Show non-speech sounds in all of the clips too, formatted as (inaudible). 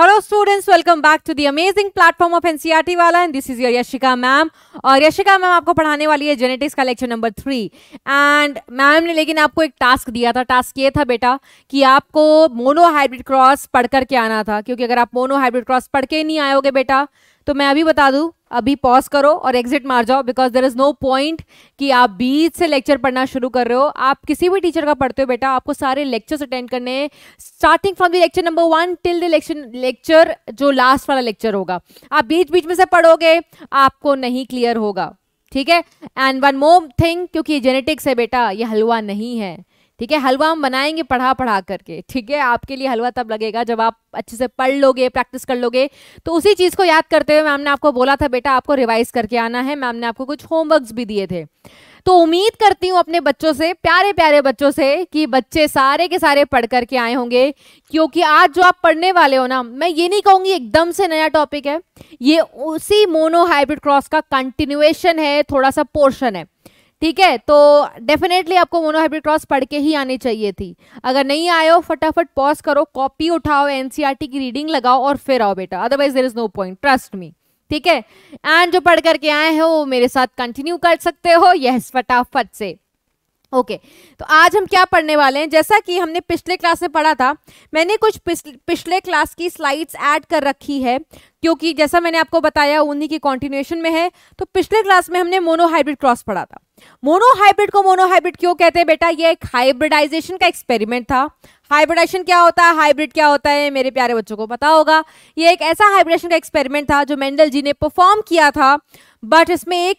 Hello students welcome back to the amazing platform of NCERT वाला and this is your Yashika ma'am और Yashika ma'am आपको पढ़ाने वाली है जेनेटिक्स का lecture number three and ma'am ने लेकिन आपको एक टास्क दिया था टास्क ये था बेटा कि आपको मोनो हाइब्रिड क्रॉस पढ़ करके आना था क्योंकि अगर आप मोनो हाइब्रिड क्रॉस पढ़ के नहीं आयोगे बेटा तो मैं अभी बता दूं अभी पॉज करो और एग्जिट मार जाओ because there is no point कि आप बीच से लेक्चर पढ़ना शुरू कर रहे हो आप किसी भी टीचर का पढ़ते हो बेटा आपको सारे लेक्चर्स अटेंड करने हैं starting from the lecture number one till the lecture lecture जो लास्ट वाला लेक्चर होगा आप बीच बीच में से पढ़ोगे आपको नहीं क्लियर होगा ठीक है एंड वन मोर थिंग क्योंकि जेनेटिक्स है बेटा ये हलवा नहीं है ठीक है हलवा हम बनाएंगे पढ़ा पढ़ा करके ठीक है आपके लिए हलवा तब लगेगा जब आप अच्छे से पढ़ लोगे प्रैक्टिस कर लोगे तो उसी चीज़ को याद करते हुए मैम ने आपको बोला था बेटा आपको रिवाइज करके आना है मैम ने आपको कुछ होमवर्क्स भी दिए थे तो उम्मीद करती हूँ अपने बच्चों से प्यारे प्यारे बच्चों से कि बच्चे सारे के सारे पढ़ करके आए होंगे क्योंकि आज जो आप पढ़ने वाले हो ना मैं ये नहीं कहूँगी एकदम से नया टॉपिक है ये उसी मोनो हाइब्रिड क्रॉस का कंटिन्यूएशन है थोड़ा सा पोर्शन है ठीक है तो डेफिनेटली आपको मोनोहाइब्रिड क्रॉस पढ़ के ही आनी चाहिए थी अगर नहीं आए हो फटाफट पॉज करो कॉपी उठाओ एनसीईआरटी e की रीडिंग लगाओ और फिर आओ बेटा otherwise there is no point trust me ठीक है एंड जो पढ़ करके आए हो मेरे साथ कंटिन्यू कर सकते हो यस फटाफट से ओके okay, तो आज हम क्या पढ़ने वाले हैं जैसा कि हमने पिछले क्लास में पढ़ा था मैंने कुछ पिछले क्लास की स्लाइड्स ऐड कर रखी है क्योंकि जैसा मैंने आपको बताया उन्हीं की कॉन्टिन्यूएशन में है तो पिछले क्लास में हमने मोनोहाइब्रिड क्रॉस पढ़ा था मोनोहाइब्रिड को मोनोहाइब्रिड क्यों कहते हैं बेटा ये एक हाइब्रिडाइजेशन का एक्सपेरिमेंट था हाइब्रिडाइजेशन क्या होता है हाइब्रिड क्या होता है मेरे प्यारे बच्चों को पता होगा ये एक ऐसा हाइब्रिडेशन का एक्सपेरिमेंट था जो मेंडल जी ने परफॉर्म किया था बट इसमें एक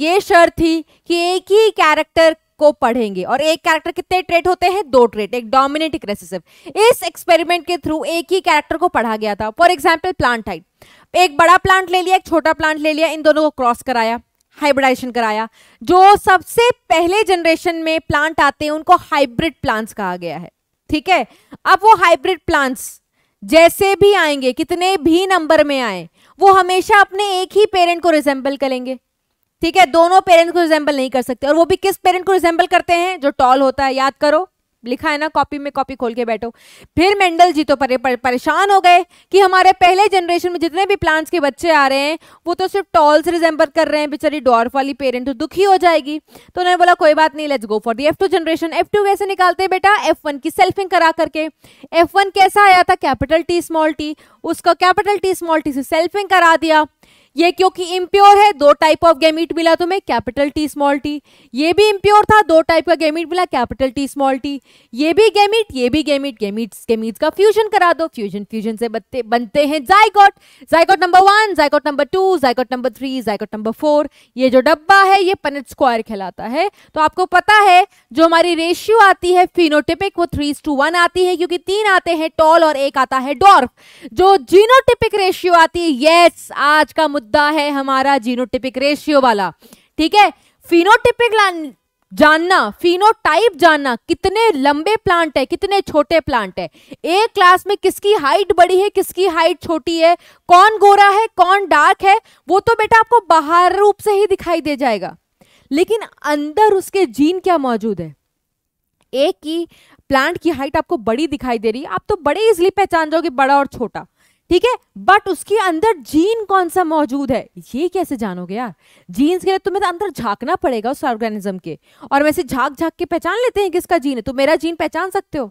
ये शर्त थी कि एक ही कैरेक्टर को पढ़ेंगे और एक कैरेक्टर कितने ट्रेट होते हैं दो ट्रेट एक डोमिनेट एक रेसिसिव इस एक्सपेरिमेंट के थ्रू एक ही कैरेक्टर को पढ़ा गया था फॉर एग्जाम्पल प्लांट टाइप एक बड़ा प्लांट ले लिया एक छोटा प्लांट ले लिया इन दोनों को क्रॉस कराया हाइब्रिडाइजेशन कराया जो सबसे पहले जनरेशन में प्लांट आते हैं उनको हाइब्रिड प्लांट्स कहा गया है ठीक है अब वो हाइब्रिड प्लांट्स जैसे भी आएंगे कितने भी नंबर में आए वो हमेशा अपने एक ही पेरेंट को रिजेंबल करेंगे ठीक है दोनों पेरेंट्स को रिजेंबल नहीं कर सकते और वो भी किस पेरेंट को रिजेंबल करते हैं जो टॉल होता है याद करो लिखा है ना कॉपी में कॉपी खोल के बैठो फिर मेंडल जी तो परे, परे, परेशान हो गए कि हमारे पहले जनरेशन में जितने भी प्लांट्स के बच्चे आ रहे हैं वो तो सिर्फ टॉल्स से रिजेंबल कर रहे हैं बेचारी डॉर्फ वाली पेरेंट तो दुखी हो जाएगी तो उन्होंने बोला कोई बात नहीं let's go for the F two generation F two कैसे निकालते हैं बेटा एफ वन की सेल्फिंग करा करके एफ वन कैसा आया था कैपिटल टी स्मॉल टी उसका कैपिटल टी स्मॉल टी से सेल्फिंग करा दिया ये क्योंकि इम्प्योर है दो टाइप ऑफ गैमीट मिला तुम्हें कैपिटल टी स्मॉल टी ये भी इम्प्योर था दो टाइप का गैमीट मिला कैपिटल टी स्मॉल टी ये भी गैमीट ये भी गैमीट गैमीट्स गैमीट्स का फ्यूजन करा दो फ्यूजन फ्यूजन से बनते बनते हैं zygote zygote number one zygote number two zygote number three zygote number four ये जो डब्बा है ये पनट स्क्वायर खिलाता है तो आपको पता है जो हमारी रेशियो आती है फिनोटिपिक वो थ्री टू वन आती है क्योंकि तीन आते हैं टॉल और एक आता है डॉर्फ जो जीनोटिपिक रेशियो आती है यस आज का मुद्दा है हमारा जीनोटिपिक रेशियो वाला ठीक है फिनोटिपिक जानना फिनोटाइप जानना कितने लंबे प्लांट है कितने छोटे प्लांट है एक क्लास में किसकी हाइट बड़ी है किसकी हाइट छोटी है कौन गोरा है कौन डार्क है वो तो बेटा आपको बाहर रूप से ही दिखाई दे जाएगा लेकिन अंदर उसके जीन क्या मौजूद है एक ही प्लांट की हाइट आपको बड़ी दिखाई दे रही है आप तो बड़े इजली पहचान जाओगे बड़ा और छोटा ठीक है बट उसके अंदर जीन कौन सा मौजूद है ये कैसे जानोगे यार जीन्स के लिए तुम्हें तो अंदर झांकना पड़ेगा उस ऑर्गेनिज्म के और वैसे झांक झांक के पहचान लेते हैं किसका जीन है तो मेरा जीन पहचान सकते हो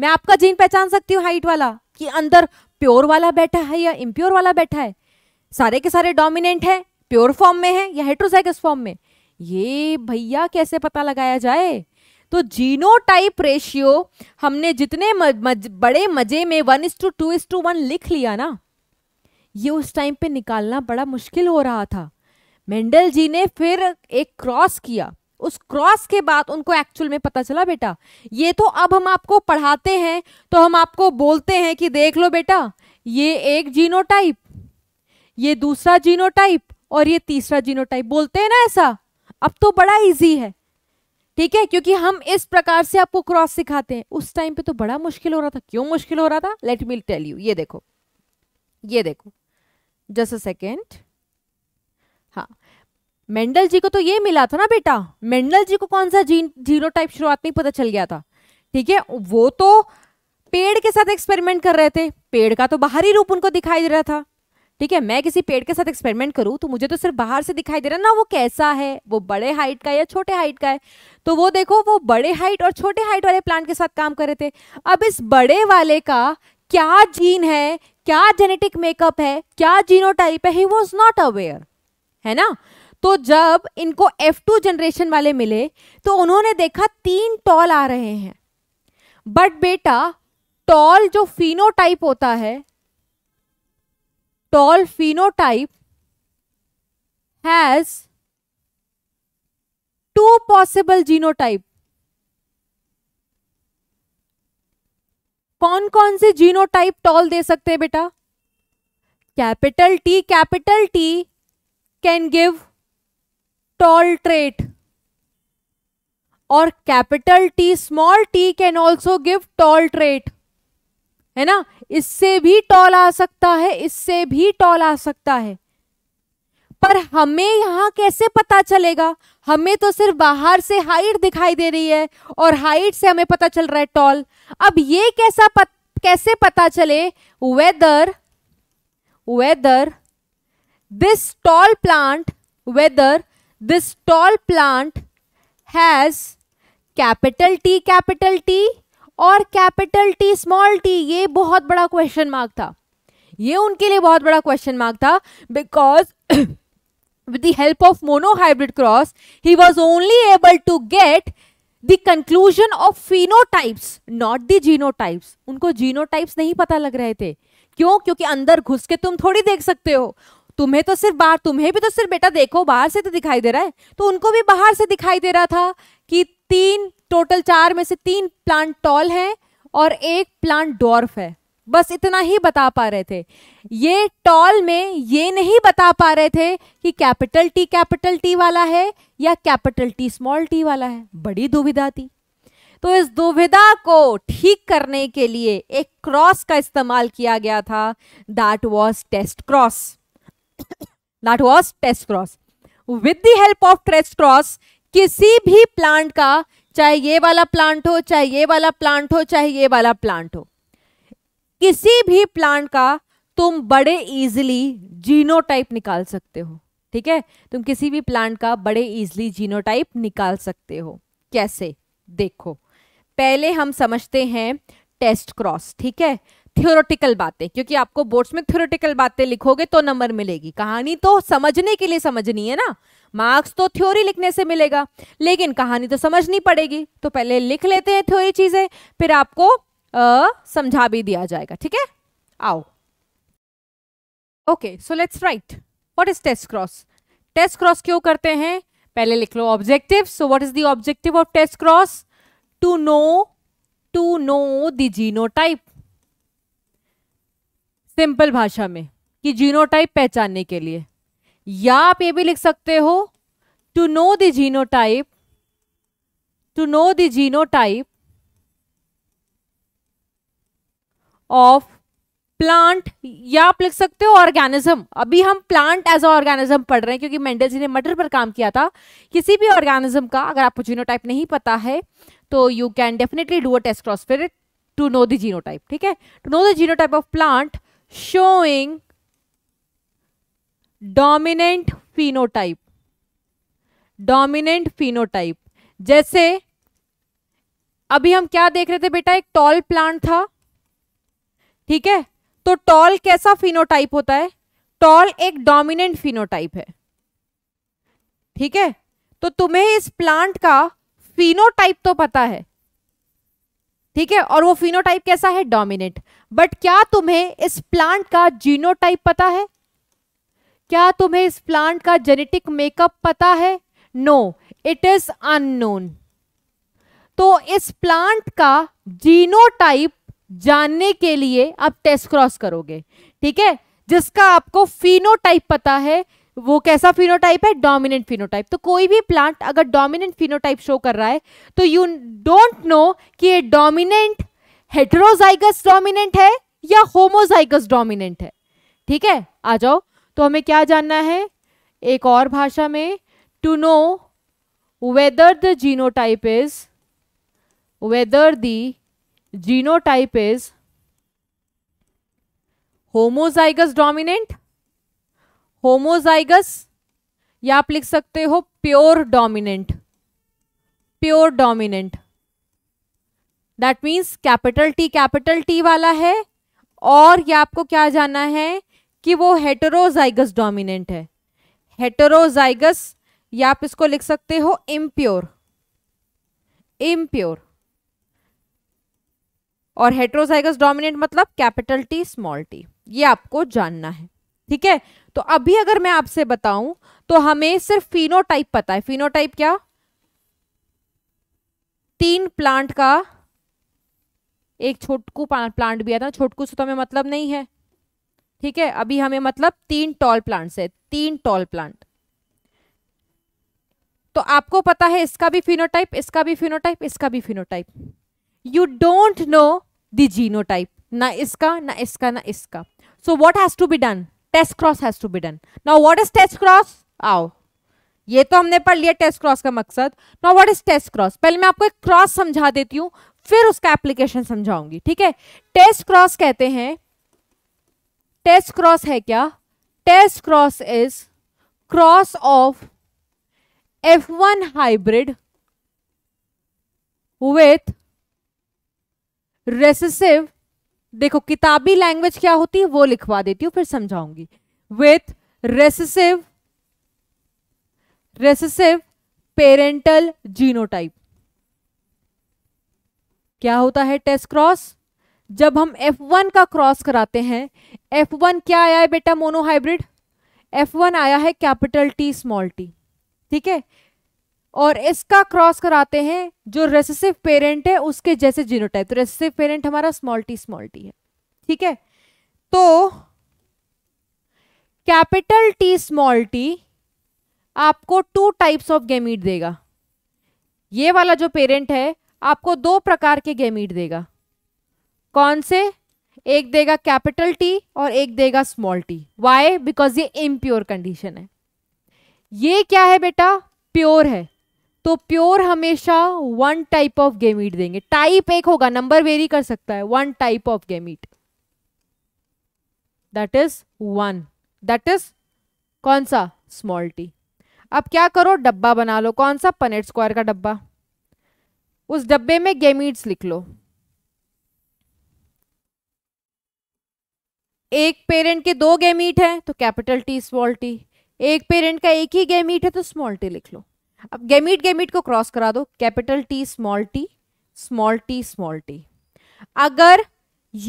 मैं आपका जीन पहचान सकती हूँ हाइट वाला कि अंदर प्योर वाला बैठा है या इम्प्योर वाला बैठा है सारे के सारे डोमिनेंट है प्योर फॉर्म में है या हेट्रोसाइगस फॉर्म में ये भैया कैसे पता लगाया जाए तो टाइप रेशियो हमने जितने मज, मज, बड़े मजे में one is to two is to one लिख लिया ना ये उस टाइम पे निकालना बड़ा मुश्किल हो रहा था मेंडल जी ने फिर एक क्रॉस किया उस क्रॉस के बाद उनको एक्चुअल में पता चला बेटा ये तो अब हम आपको पढ़ाते हैं तो हम आपको बोलते हैं कि देख लो बेटा ये एक जीनोटाइप ये दूसरा जीनोटाइप और ये तीसरा जीनोटाइप बोलते हैं ना ऐसा अब तो बड़ा इजी है ठीक है क्योंकि हम इस प्रकार से आपको क्रॉस सिखाते हैं उस टाइम पे तो बड़ा मुश्किल हो रहा था क्यों मुश्किल हो रहा था लेट मी टेल यू ये देखो ये देखो जस्ट अ सेकेंड हाँ मेंडल जी को तो ये मिला था ना बेटा मेंडल जी को कौन सा जीन जीरो टाइप शुरुआत में पता चल गया था ठीक है वो तो पेड़ के साथ एक्सपेरिमेंट कर रहे थे पेड़ का तो बाहरी रूप उनको दिखाई दे रहा था ठीक है मैं किसी पेड़ के साथ एक्सपेरिमेंट करूं तो मुझे तो सिर्फ बाहर से दिखाई दे रहा ना वो कैसा है वो बड़े हाइट का या छोटे हाइट का है तो वो देखो वो बड़े हाइट और छोटे हाइट वाले प्लांट के साथ काम कर रहे थे अब इस बड़े वाले का क्या जीन है क्या जेनेटिक मेकअप है क्या जीनो है ही वॉज नॉट अवेयर है ना तो जब इनको F2 जनरेशन वाले मिले तो उन्होंने देखा तीन टॉल आ रहे हैं बट बेटा टॉल जो फिनोटाइप होता है tall phenotype has two possible genotype कौन कौन से जीनोटाइप टॉल दे सकते हैं बेटा capital T capital T can give tall trait और capital T small T can also give tall trait है ना इससे भी टॉल आ सकता है इससे भी टॉल आ सकता है पर हमें यहां कैसे पता चलेगा हमें तो सिर्फ बाहर से हाइट दिखाई दे रही है और हाइट से हमें पता चल रहा है टॉल अब ये कैसा पत, कैसे पता चले whether whether this tall plant whether this tall plant has capital T capital T और कैपिटल टी स्मॉल टी ये बहुत बड़ा क्वेश्चन मार्क था ये उनके लिए बहुत बड़ा क्वेश्चन मार्क था because (coughs) with the help of monohybrid cross, he was only able to get the conclusion of phenotypes, not the genotypes. उनको genotypes नहीं पता लग रहे थे क्यों क्योंकि अंदर घुस के तुम थोड़ी देख सकते हो तुम्हें तो सिर्फ बाहर तुम्हें भी तो सिर्फ बेटा देखो बाहर से तो दिखाई दे रहा है तो उनको भी बाहर से दिखाई दे रहा था कि तीन टोटल चार में से तीन प्लांट टॉल हैं और एक प्लांट डॉर्फ है बस इतना ही बता पा रहे थे ये टॉल में ये नहीं बता पा रहे थे कि कैपिटल टी कैपिटल टी वाला है या कैपिटल टी स्मॉल टी वाला है बड़ी दुविधा थी तो इस दुविधा को ठीक करने के लिए एक क्रॉस का इस्तेमाल किया गया था that was test cross that was test cross with the help of test cross किसी भी प्लांट का चाहे ये वाला प्लांट हो चाहे ये वाला प्लांट हो चाहे ये वाला प्लांट हो किसी भी प्लांट का तुम बड़े इजीली जीनोटाइप निकाल सकते हो ठीक है तुम किसी भी प्लांट का बड़े इजीली जीनोटाइप निकाल सकते हो कैसे देखो पहले हम समझते हैं टेस्ट क्रॉस ठीक है थ्योरेटिकल बातें क्योंकि आपको बोर्ड्स में थ्योरेटिकल बातें लिखोगे तो नंबर मिलेगी कहानी तो समझने के लिए समझनी है ना मार्क्स तो थ्योरी लिखने से मिलेगा लेकिन कहानी तो समझनी पड़ेगी तो पहले लिख लेते हैं थ्योरी चीजें फिर आपको समझा भी दिया जाएगा ठीक है आओ okay so let's write what is test cross test cross क्यों करते हैं पहले लिख लो objective so what is the objective of test cross to know to know genotype simple भाषा में कि जीनोटाइप पहचानने के लिए या आप ये भी लिख सकते हो to know the type to know the type of plant या आप लिख सकते हो ऑर्गेनिज्म अभी हम प्लांट एज अ ऑर्गेनिज्म पढ़ रहे हैं क्योंकि मेंडल जी ने मटर पर काम किया था किसी भी ऑर्गेनिज्म का अगर आपको जीनो टाइप नहीं पता है तो you can definitely do a test cross to know the genotype ठीक है to know the genotype of plant showing dominant phenotype dominant phenotype जैसे अभी हम क्या देख रहे थे बेटा एक टॉल प्लांट था ठीक है तो टॉल कैसा फिनोटाइप होता है टॉल एक डोमिनेंट फिनोटाइप है ठीक है तो तुम्हें इस प्लांट का फिनोटाइप तो पता है ठीक है और वो फिनोटाइप कैसा है डोमिनेंट बट क्या तुम्हें इस प्लांट का जीनोटाइप पता है क्या तुम्हें इस प्लांट का जेनेटिक मेकअप पता है नो इट इज अननोन तो इस प्लांट का जीनोटाइप जानने के लिए आप टेस्ट क्रॉस करोगे ठीक है जिसका आपको फिनोटाइप पता है वो कैसा फिनोटाइप है डोमिनेंट फिनोटाइप तो कोई भी प्लांट अगर डोमिनेंट फिनोटाइप शो कर रहा है तो यू डोंट नो कि ये डोमिनेंट हेट्रोजाइगस डोमिनेंट है या होमोजाइगस डोमिनेंट है ठीक है आ जाओ तो हमें क्या जानना है एक और भाषा में to know whether the genotype is whether the genotype is homozygous dominant homozygous या आप लिख सकते हो pure dominant pure dominant that means capital T capital T वाला है और ये आपको क्या जानना है कि वो हेटरोजाइगस डोमिनेंट है हेटरोजाइगस या आप इसको लिख सकते हो इम्प्योर इम्प्योर और हेट्रोजाइगस डोमिनेंट मतलब कैपिटल टी स्मॉल टी ये आपको जानना है ठीक है तो अभी अगर मैं आपसे बताऊं तो हमें सिर्फ फिनोटाइप पता है फिनोटाइप क्या तीन प्लांट का एक छोटकू प्लांट भी आता है छोटकू से तो हमें मतलब नहीं है ठीक है अभी हमें मतलब तीन टॉल प्लांट्स है तीन टॉल प्लांट तो आपको पता है इसका भी फिनोटाइप इसका भी फिनोटाइप इसका भी phenotype you don't know genotype ना इसका ना इसका ना इसका so what has to be done test cross has to be done now what is test cross आओ ये तो हमने पढ़ लिया टेस्ट क्रॉस का मकसद now what is test cross पहले मैं आपको एक क्रॉस समझा देती हूँ फिर उसका एप्लीकेशन समझाऊंगी ठीक है टेस्ट क्रॉस कहते हैं टेस्ट क्रॉस है क्या test cross is cross of F one hybrid with recessive देखो किताबी लैंग्वेज क्या होती है वो लिखवा देती हूं फिर समझाऊंगी with recessive recessive parental genotype क्या होता है टेस्ट क्रॉस जब हम F1 का क्रॉस कराते हैं F1 क्या आया है बेटा मोनोहाइब्रिड F1 आया है कैपिटल T स्मॉल t ठीक है और इसका क्रॉस कराते हैं जो रेसेसिव पेरेंट है उसके जैसे जीनोटाइप तो रेसेसिव पेरेंट हमारा स्मॉल टी स्मॉल टी है ठीक है तो कैपिटल टी स्मॉल टी आपको टू टाइप्स ऑफ गेमीट देगा ये वाला जो पेरेंट है आपको दो प्रकार के गेमीट देगा कौन से एक देगा कैपिटल टी और एक देगा स्मॉल टी वाई बिकॉज ये इम्प्योर कंडीशन है ये क्या है बेटा प्योर है तो प्योर हमेशा वन टाइप ऑफ गेमीट देंगे टाइप एक होगा नंबर वेरी कर सकता है one type of gamete that is one that is कौन सा स्मॉल टी अब क्या करो डब्बा बना लो कौन सा पनेट स्क्वायर का डब्बा उस डब्बे में गेमीट्स लिख लो एक पेरेंट के दो गेमीट हैं तो कैपिटल टी स्मॉल टी एक पेरेंट का एक ही गेमीट है तो स्मॉल टी लिख लो अब गेमीट गेमीट को क्रॉस करा दो capital T small T small T small T अगर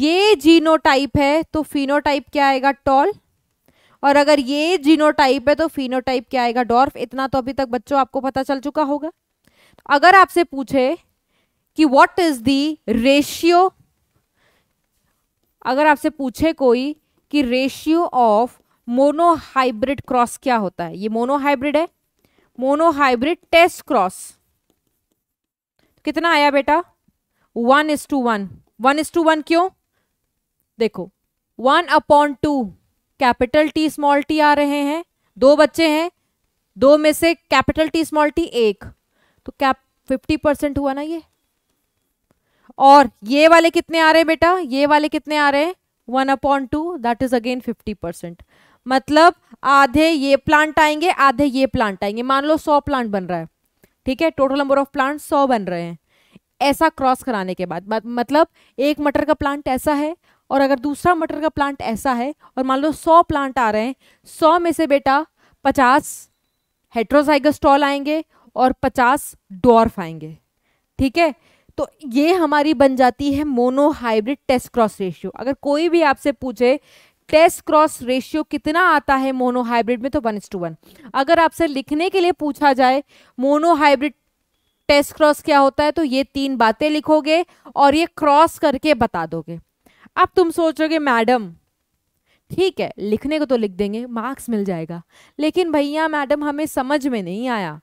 ये जीनोटाइप है तो फिनोटाइप क्या आएगा टॉल और अगर ये जीनोटाइप है तो फिनोटाइप क्या आएगा डॉर्फ इतना तो अभी तक बच्चों आपको पता चल चुका होगा तो अगर आपसे पूछे कि व्हाट इज द रेशियो अगर आपसे पूछे कोई कि रेशियो ऑफ मोनोहाइब्रिड क्रॉस क्या होता है ये मोनोहाइब्रिड है मोनोहाइब्रिड टेस्ट क्रॉस कितना आया बेटा one is to one one is to one क्यों देखो one upon two capital T small T आ रहे हैं दो बच्चे हैं दो में से कैपिटल टी स्मॉल टी एक तो क्या फिफ्टी परसेंट हुआ ना ये और ये वाले कितने आ रहे हैं बेटा ये वाले कितने आ रहे हैं one upon two that is again fifty percent मतलब आधे ये प्लांट आएंगे आधे ये प्लांट आएंगे मान लो सौ प्लांट बन रहा है ठीक है टोटल नंबर ऑफ प्लांट सौ बन रहे हैं ऐसा क्रॉस कराने के बाद मतलब एक मटर का प्लांट ऐसा है और अगर दूसरा मटर का प्लांट ऐसा है और मान लो सौ प्लांट आ रहे हैं सौ में से बेटा पचास हेट्रोजाइगस आएंगे और पचास डॉर्फ आएंगे ठीक है तो ये हमारी बन जाती है monohybrid test cross ratio अगर कोई भी आपसे पूछे टेस्ट क्रॉस रेशियो कितना आता है मोनो हाइब्रिड में तो वन टू वन अगर आपसे लिखने के लिए पूछा जाए मोनो हाइब्रिड टेस्ट क्रॉस क्या होता है तो ये तीन बातें लिखोगे और ये क्रॉस करके बता दोगे अब तुम सोचोगे मैडम ठीक है लिखने को तो लिख देंगे मार्क्स मिल जाएगा लेकिन भैया मैडम हमें समझ में नहीं आया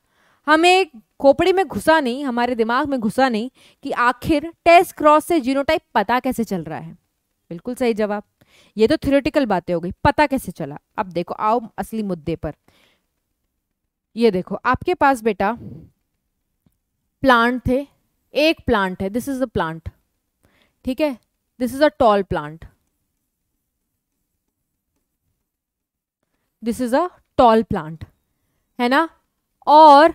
हमें खोपड़ी में घुसा नहीं हमारे दिमाग में घुसा नहीं कि आखिर टेस्ट क्रॉस से जीनोटाइप पता कैसे चल रहा है बिल्कुल सही जवाब ये तो थ्योरेटिकल बातें हो गई पता कैसे चला अब देखो आओ असली मुद्दे पर ये देखो आपके पास बेटा प्लांट थे एक प्लांट है दिस इज अ प्लांट ठीक है this is a tall plant this is a tall plant है ना और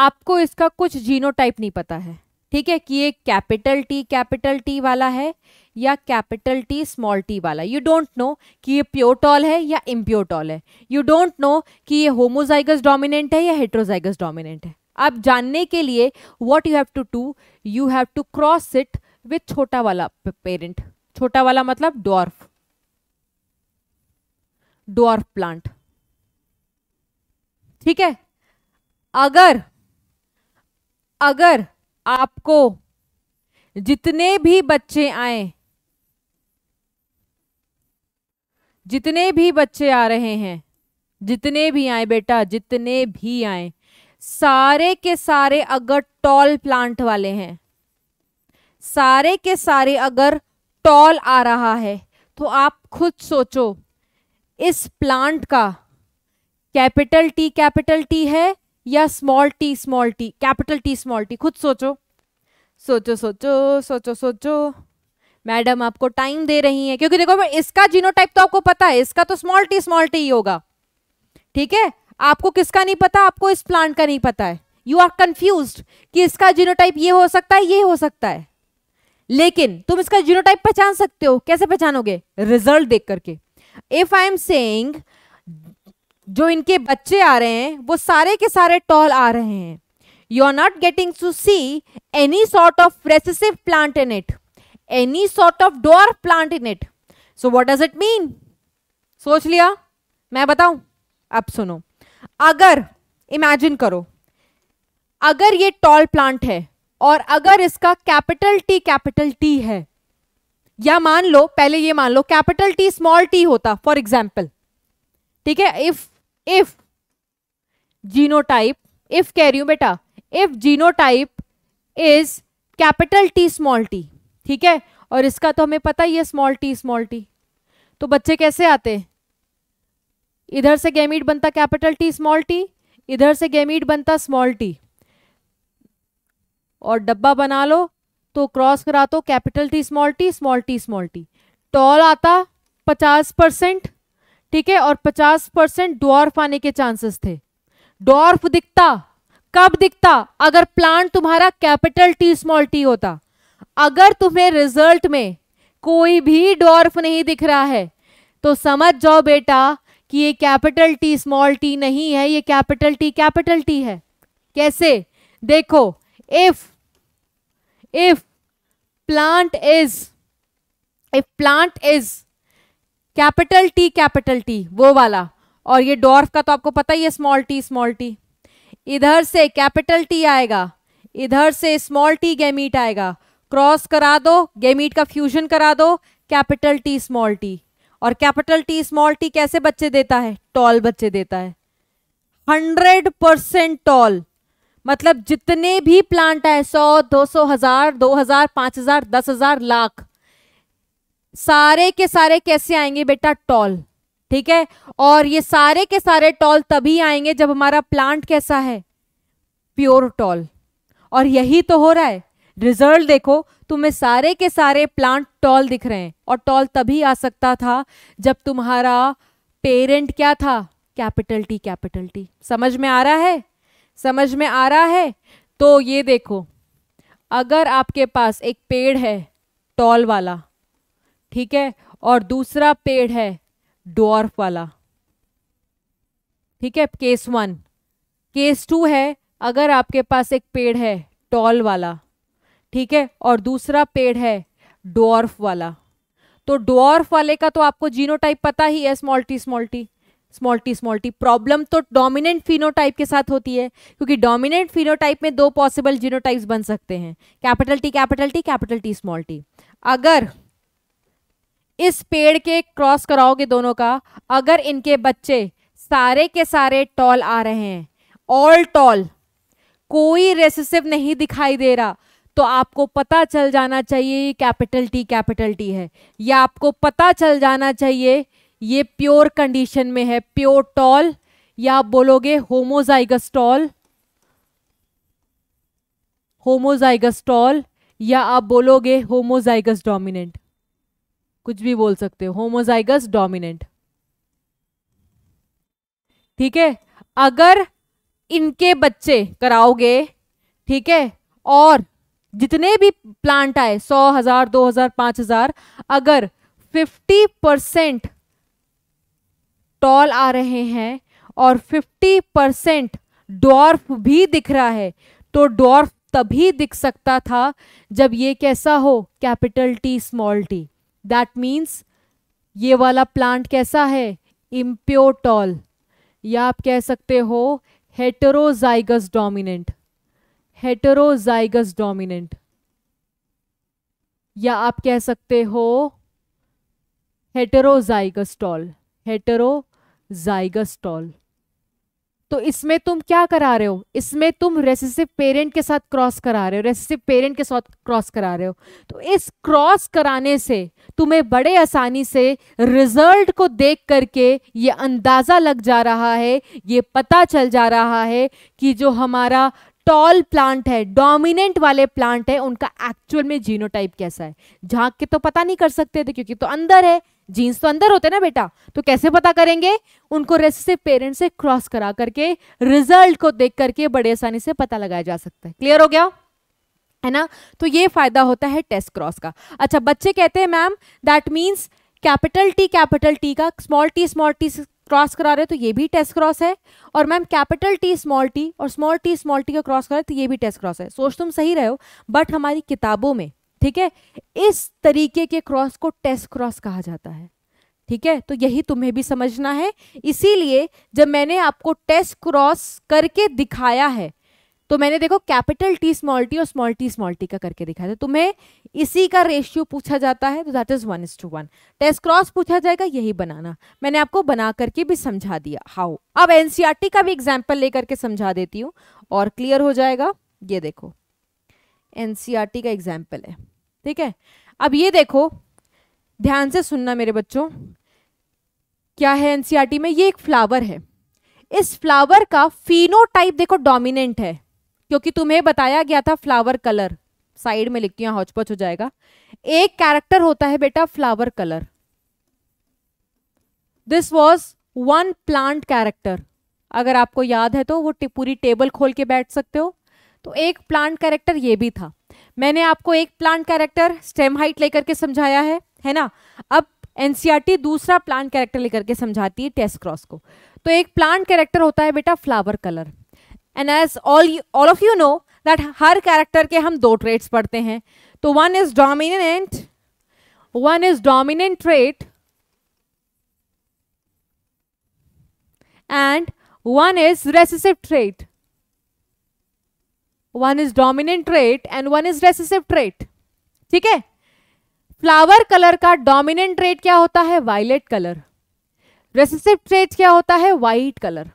आपको इसका कुछ जीनोटाइप नहीं पता है ठीक है कि ये कैपिटल टी कैपिटल टी वाला है या कैपिटल टी स्मॉल टी वाला यू डोंट नो कि ये प्योटॉल है या इम्प्योटॉल है यू डोंट नो कि ये होमोजाइगस डोमिनेंट है या हेट्रोजाइगस डोमिनेंट है आप जानने के लिए what you have to do you have to cross it with छोटा वाला पेरेंट छोटा वाला मतलब डॉर्फ डॉर्फ प्लांट ठीक है अगर अगर आपको जितने भी बच्चे आए जितने भी बच्चे आ रहे हैं जितने भी आए बेटा जितने भी आए सारे के सारे अगर टॉल प्लांट वाले हैं सारे के सारे अगर टॉल आ रहा है तो आप खुद सोचो इस प्लांट का कैपिटल टी कैपिटल टी है या small T small T capital T small T खुद सोचो सोचो सोचो सोचो सोचो मैडम आपको टाइम दे रही है क्योंकि देखो इसका जीनोटाइप तो आपको पता है इसका तो स्मॉल टी स्मॉल टी होगा ठीक है आपको किसका नहीं पता आपको इस प्लांट का नहीं पता है यू आर कंफ्यूज कि इसका जीनोटाइप ये हो सकता है ये हो सकता है लेकिन तुम इसका जीनोटाइप पहचान सकते हो कैसे पहचानोगे रिजल्ट देख करके इफ आई एम सेइंग जो इनके बच्चे आ रहे हैं वो सारे के सारे टॉल आ रहे हैं you are not getting to see any sort of recessive plant in it any sort of dwarf plant in it so what does it mean सोच लिया मैं बताऊं अब सुनो अगर इमेजिन करो अगर ये टॉल प्लांट है और अगर इसका कैपिटल टी कैपिटल टी है या मान लो पहले ये मान लो कैपिटल टी स्मॉल टी होता फॉर एग्जाम्पल ठीक है इफ इफ जीनोटाइप इफ कह रही हूं बेटा if genotype is capital T small T ठीक है और इसका तो हमें पता ही है स्मॉल टी स्मॉल टी तो बच्चे कैसे आते इधर से गैमीट बनता कैपिटल टी स्मॉल टी इधर से गैमीट बनता स्मॉल टी और डब्बा बना लो तो क्रॉस करा तो capital T small T small T small T tall आता पचास परसेंट ठीक है और 50 परसेंट डॉर्फ आने के चांसेस थे डॉर्फ दिखता कब दिखता अगर प्लान तुम्हारा कैपिटल टी स्मॉल टी होता अगर तुम्हें रिजल्ट में कोई भी डॉर्फ नहीं दिख रहा है तो समझ जाओ बेटा कि ये कैपिटल टी स्मॉल टी नहीं है ये कैपिटल टी कैपिटल टी है कैसे देखो if if plant is if plant is capital T capital T वो वाला और ये डॉर्फ का तो आपको पता ही है स्मॉल टी स्मॉल टी इधर से कैपिटल टी आएगा इधर से स्मॉल टी गेमीट आएगा क्रॉस करा दो गेमीट का फ्यूजन करा दो कैपिटल टी स्मॉल टी और कैपिटल टी स्मॉल टी कैसे बच्चे देता है टॉल बच्चे देता है हंड्रेड परसेंट टॉल मतलब जितने भी प्लांट है सौ दो सौ हजार दो हजार पांच हजार दस हजार लाख सारे के सारे कैसे आएंगे बेटा टॉल ठीक है और ये सारे के सारे टॉल तभी आएंगे जब हमारा प्लांट कैसा है प्योर टॉल और यही तो हो रहा है रिजल्ट देखो तुम्हें सारे के सारे प्लांट टॉल दिख रहे हैं और टॉल तभी आ सकता था जब तुम्हारा पेरेंट क्या था कैपिटल टी कैपिटल टी समझ में आ रहा है समझ में आ रहा है तो ये देखो अगर आपके पास एक पेड़ है टॉल वाला ठीक है और दूसरा पेड़ है डॉर्फ वाला ठीक है केस वन केस टू है अगर आपके पास एक पेड़ है टॉल वाला ठीक है और दूसरा पेड़ है डॉर्फ वाला तो डॉर्फ वाले का तो आपको जीनोटाइप पता ही है small T small T small T small T problem तो डोमिनेंट फिनोटाइप के साथ होती है क्योंकि डोमिनेंट फिनोटाइप में दो पॉसिबल जीनोटाइप्स बन सकते हैं capital T capital T capital T small T अगर इस पेड़ के क्रॉस कराओगे दोनों का अगर इनके बच्चे सारे के सारे टॉल आ रहे हैं ऑल टॉल कोई रेसिसिव नहीं दिखाई दे रहा तो आपको पता चल जाना चाहिए कैपिटल टी कैपिटल टी है या आपको पता चल जाना चाहिए ये प्योर कंडीशन में है प्योर टॉल या आप बोलोगे होमोजाइगस टॉल होमोजाइगस टॉल या आप बोलोगे होमोजाइगस डोमिनेंट कुछ भी बोल सकते हो होमोजाइगस डोमिनेंट ठीक है अगर इनके बच्चे कराओगे ठीक है और जितने भी प्लांट आए सौ हजार दो हजार पांच हजार अगर फिफ्टी परसेंट टॉल आ रहे हैं और फिफ्टी परसेंट डॉर्फ भी दिख रहा है तो डॉर्फ तभी दिख सकता था जब ये कैसा हो capital T small T that means ये वाला प्लांट कैसा है इम्प्योटॉल या आप कह सकते हो हेटरोजाइगस डोमिनेंट हेटरोजाइगस डोमिनेंट या आप कह सकते हो हेटरोजाइगस टॉल हेटरोजाइगस टॉल तो इसमें तुम क्या करा रहे हो इसमें तुम रेसिसिव पेरेंट के साथ क्रॉस करा रहे हो रेसिसिव पेरेंट के साथ क्रॉस करा रहे हो तो इस क्रॉस कराने से तुम्हें बड़े आसानी से रिजल्ट को देख करके ये अंदाज़ा लग जा रहा है ये पता चल जा रहा है कि जो हमारा टॉल प्लांट है डोमिनेंट वाले प्लांट है उनका एक्चुअल में जीनोटाइप कैसा है झांक के तो पता नहीं कर सकते थे क्योंकि तो अंदर है जीन्स तो अंदर होते ना बेटा तो कैसे पता करेंगे उनको रेस्ट पेरेंट पेरेंट्स से क्रॉस करा करके रिजल्ट को देख करके बड़े आसानी से पता लगाया जा सकता है क्लियर हो गया है ना तो ये फायदा होता है टेस्ट क्रॉस का अच्छा बच्चे कहते हैं ma'am that means capital T capital T का small T small T cross करा रहे हो तो ये भी टेस्ट क्रॉस है और ma'am capital T small T और स्मॉल टी स्मॉल टी का क्रॉस करा रहे तो ये भी टेस्ट क्रॉस है सोच तुम सही रहे हो बट हमारी किताबों में ठीक है इस तरीके के क्रॉस को टेस्ट क्रॉस कहा जाता है ठीक है तो यही तुम्हें भी समझना है इसीलिए जब मैंने आपको टेस्ट क्रॉस करके दिखाया है तो मैंने देखो कैपिटल टी स्मॉल टी और स्मॉल टी स्मॉल टी का करके दिखाया था तो तुम्हें इसी का रेशियो पूछा जाता है तो that is one is to one test cross पूछा जाएगा यही बनाना मैंने आपको बना करके भी समझा दिया हाउ अब एनसीआरटी e का भी एग्जाम्पल लेकर के समझा देती हूँ और क्लियर हो जाएगा ये देखो एनसीआरटी e का एग्जाम्पल है ठीक है अब ये देखो ध्यान से सुनना मेरे बच्चों क्या है एनसीईआरटी e में ये एक फ्लावर है इस फ्लावर का टाइप देखो डोमिनेंट है क्योंकि तुम्हें बताया गया था फ्लावर कलर साइड में लिखती हूँ हौचपच हो जाएगा एक कैरेक्टर होता है बेटा flower colour this was one plant character अगर आपको याद है तो वो पूरी टेबल खोल के बैठ सकते हो तो एक प्लांट कैरेक्टर ये भी था मैंने आपको एक प्लांट कैरेक्टर स्टेम हाइट लेकर के समझाया है है ना अब एनसीईआरटी e दूसरा प्लांट कैरेक्टर लेकर के समझाती है टेस्ट क्रॉस को तो एक प्लांट कैरेक्टर होता है बेटा flower colour and as all all of you know that हर कैरेक्टर के हम दो ट्रेड्स पढ़ते हैं तो one is dominant one is dominant trait and one is recessive trait one is dominant trait and one is recessive trait ठीक है flower colour का डोमिनेंट ट्रेट क्या होता है वायलेट कलर रेसिसिव ट्रेट क्या होता है वाइट कलर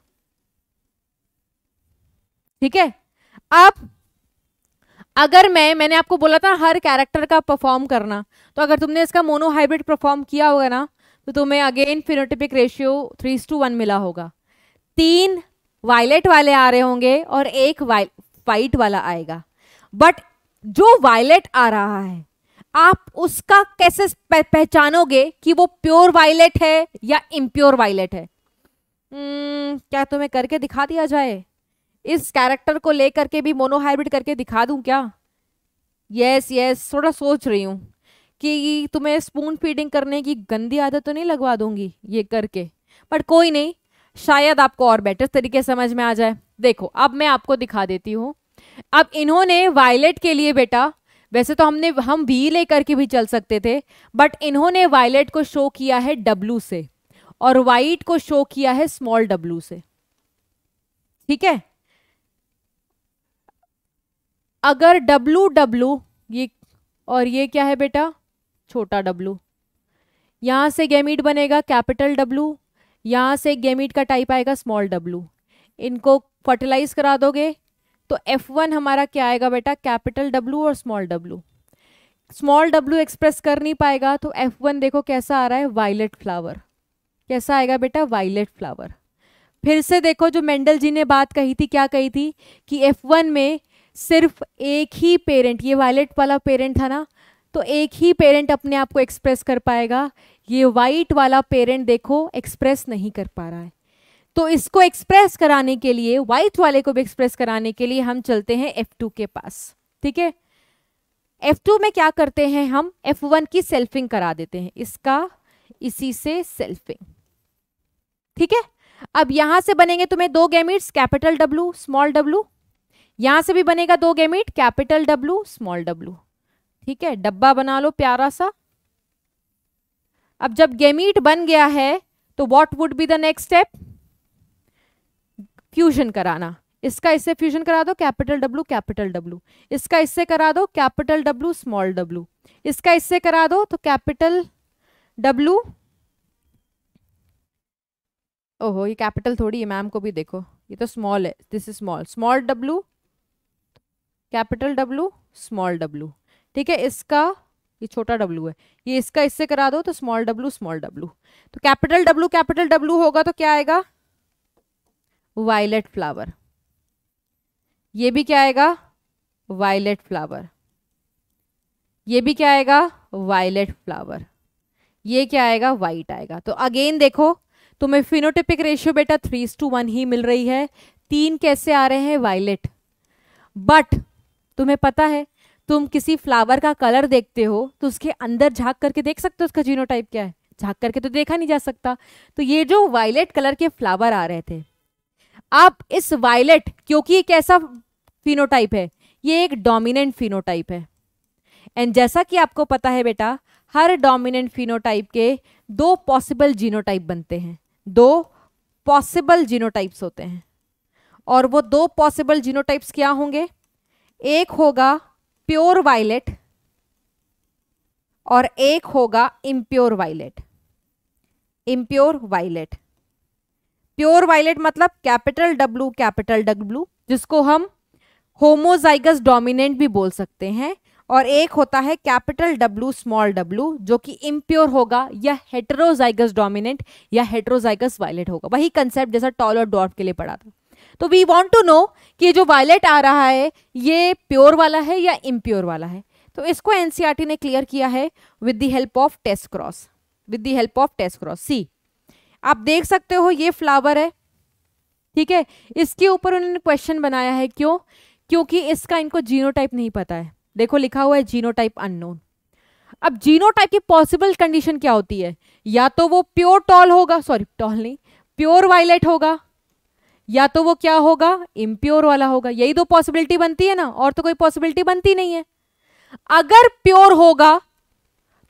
ठीक है अब अगर मैं मैंने आपको बोला था हर कैरेक्टर का परफॉर्म करना तो अगर तुमने इसका मोनोहाइब्रिड परफॉर्म किया होगा ना तो तुम्हें again phenotypic ratio three to one मिला होगा तीन वायलेट वाले आ रहे होंगे और एक वाइट वाला आएगा बट जो वायलेट आ रहा है आप उसका कैसे पहचानोगे कि वो प्योर वायलेट है या इम्प्योर वायलेट है hmm, क्या तुम्हें करके दिखा दिया जाए इस कैरेक्टर को लेकर के भी मोनोहाइब्रिड करके दिखा दूं क्या यस यस थोड़ा सोच रही हूँ कि तुम्हें स्पून फीडिंग करने की गंदी आदत तो नहीं लगवा दूंगी ये करके बट कोई नहीं शायद आपको और बेटर तरीके समझ में आ जाए देखो अब मैं आपको दिखा देती हूँ अब इन्होंने वायलेट के लिए बेटा वैसे तो हमने हम वी लेकर के भी चल सकते थे बट इन्होंने वायलेट को शो किया है डब्लू से और वाइट को शो किया है स्मॉल डब्लू से ठीक है अगर डब्लू डब्लू ये और ये क्या है बेटा छोटा डब्लू यहां से गेमिट बनेगा कैपिटल डब्लू यहां से गेमिट का टाइप आएगा स्मॉल डब्लू इनको फर्टिलाइज करा दोगे तो F1 हमारा क्या आएगा बेटा कैपिटल W और small W small W express कर नहीं पाएगा तो F1 देखो कैसा आ रहा है वायलेट फ्लावर कैसा आएगा बेटा वायलेट फ्लावर फिर से देखो जो मेंडल जी ने बात कही थी क्या कही थी कि F1 में सिर्फ एक ही पेरेंट ये वायलेट वाला पेरेंट था ना तो एक ही पेरेंट अपने आप को एक्सप्रेस कर पाएगा ये वाइट वाला पेरेंट देखो एक्सप्रेस नहीं कर पा रहा है तो इसको एक्सप्रेस कराने के लिए व्हाइट वाले को भी एक्सप्रेस कराने के लिए हम चलते हैं F2 के पास ठीक है F2 में क्या करते हैं हम F1 की सेल्फिंग करा देते हैं इसका इसी से सेल्फिंग ठीक है अब यहां से बनेंगे तुम्हें दो gametes capital W small W यहां से भी बनेगा दो gamete capital W small W ठीक है डब्बा बना लो प्यारा सा अब जब गेमीट बन गया है तो what would be the next step fusion कराना इसका इससे फ्यूजन करा दो कैपिटल डब्ल्यू कैपिटल डब्ल्यू इसका इससे करा दो कैपिटल डब्लू स्मॉल डब्ल्यू इसका इससे करा दो तो कैपिटल डब्लू ओहो ये कैपिटल थोड़ी है मैम को भी देखो ये तो स्मॉल है this is small small W capital W small W ठीक है इसका ये छोटा डब्ल्यू है ये इसका इससे करा दो तो स्मॉल डब्ल्यू स्मॉल डब्लू तो कैपिटल डब्ल्यू कैपिटल डब्ल्यू होगा तो क्या आएगा वायलेट फ्लावर ये भी क्या आएगा वायलेट फ्लावर ये भी क्या आएगा वायलेट फ्लावर ये क्या आएगा वाइट आएगा तो अगेन देखो तुम्हें फिनोटिपिक रेशियो बेटा थ्री टू वन ही मिल रही है तीन कैसे आ रहे हैं वायलेट बट तुम्हें पता है तुम किसी फ्लावर का कलर देखते हो तो उसके अंदर झांक करके देख सकते हो उसका जीनोटाइप क्या है झांक करके तो देखा नहीं जा सकता तो ये जो वायलेट कलर के फ्लावर आ रहे थे आप इस वायलेट क्योंकि ये कैसा फिनोटाइप है ये एक डोमिनेंट फिनोटाइप है एंड जैसा कि आपको पता है बेटा हर डोमिनेंट फिनोटाइप के दो पॉसिबल जीनोटाइप बनते हैं दो पॉसिबल जीनोटाइप्स होते हैं और वो दो पॉसिबल जीनोटाइप्स क्या होंगे एक होगा प्योर वायलेट और एक होगा impure violet impure violet pure violet मतलब कैपिटल डब्लू कैपिटल डब्लू जिसको हम होमोजाइगस डोमिनेंट भी बोल सकते हैं और एक होता है कैपिटल डब्लू स्मॉल डब्लू जो कि इम्प्योर होगा या हेटरोजाइगस डोमिनेंट या हेटरोजाइगस वायलेट होगा वही कंसेप्ट जैसा टॉल और डॉर्फ के लिए पढ़ा था तो वी वॉन्ट टू नो कि जो वायलेट आ रहा है ये प्योर वाला है या इम्प्योर वाला है तो इसको एनसीआरटी e ने क्लियर किया है with the help of test cross with the help of test cross see आप देख सकते हो ये फ्लावर है ठीक है इसके ऊपर उन्होंने क्वेश्चन बनाया है क्यों क्योंकि इसका इनको जीनोटाइप नहीं पता है देखो लिखा हुआ है जीनोटाइप अननोन अब जीनोटाइप की पॉसिबल कंडीशन क्या होती है या तो वो प्योर टॉल होगा सॉरी टॉल नहीं प्योर वायलेट होगा या तो वो क्या होगा इम्प्योर वाला होगा यही दो पॉसिबिलिटी बनती है ना और तो कोई पॉसिबिलिटी बनती नहीं है अगर प्योर होगा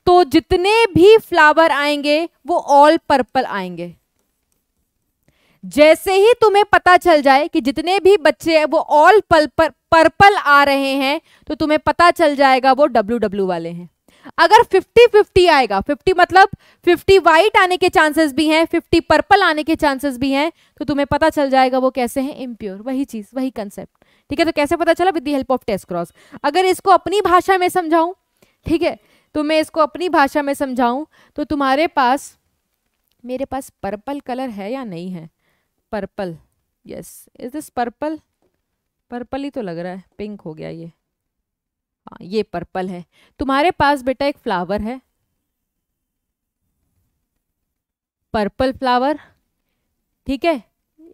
तो जितने भी फ्लावर आएंगे वो ऑल पर्पल आएंगे जैसे ही तुम्हें पता चल जाए कि जितने भी बच्चे हैं वो ऑल पर्पल पर्पल आ रहे हैं तो तुम्हें पता चल जाएगा वो डब्ल्यू डब्ल्यू वाले हैं अगर 50 50 आएगा 50 मतलब 50 वाइट आने के चांसेस भी हैं 50 पर्पल आने के चांसेस भी हैं तो तुम्हें पता चल जाएगा वो कैसे हैं इम्प्योर वही चीज़ वही कंसेप्ट ठीक है तो कैसे पता चला with the help of test cross अगर इसको अपनी भाषा में समझाऊं ठीक है तो मैं इसको अपनी भाषा में समझाऊं तो तुम्हारे पास मेरे पास पर्पल कलर है या नहीं है purple yes is this purple purple ही तो लग रहा है पिंक हो गया ये हाँ ये पर्पल है तुम्हारे पास बेटा एक फ्लावर है पर्पल फ्लावर ठीक है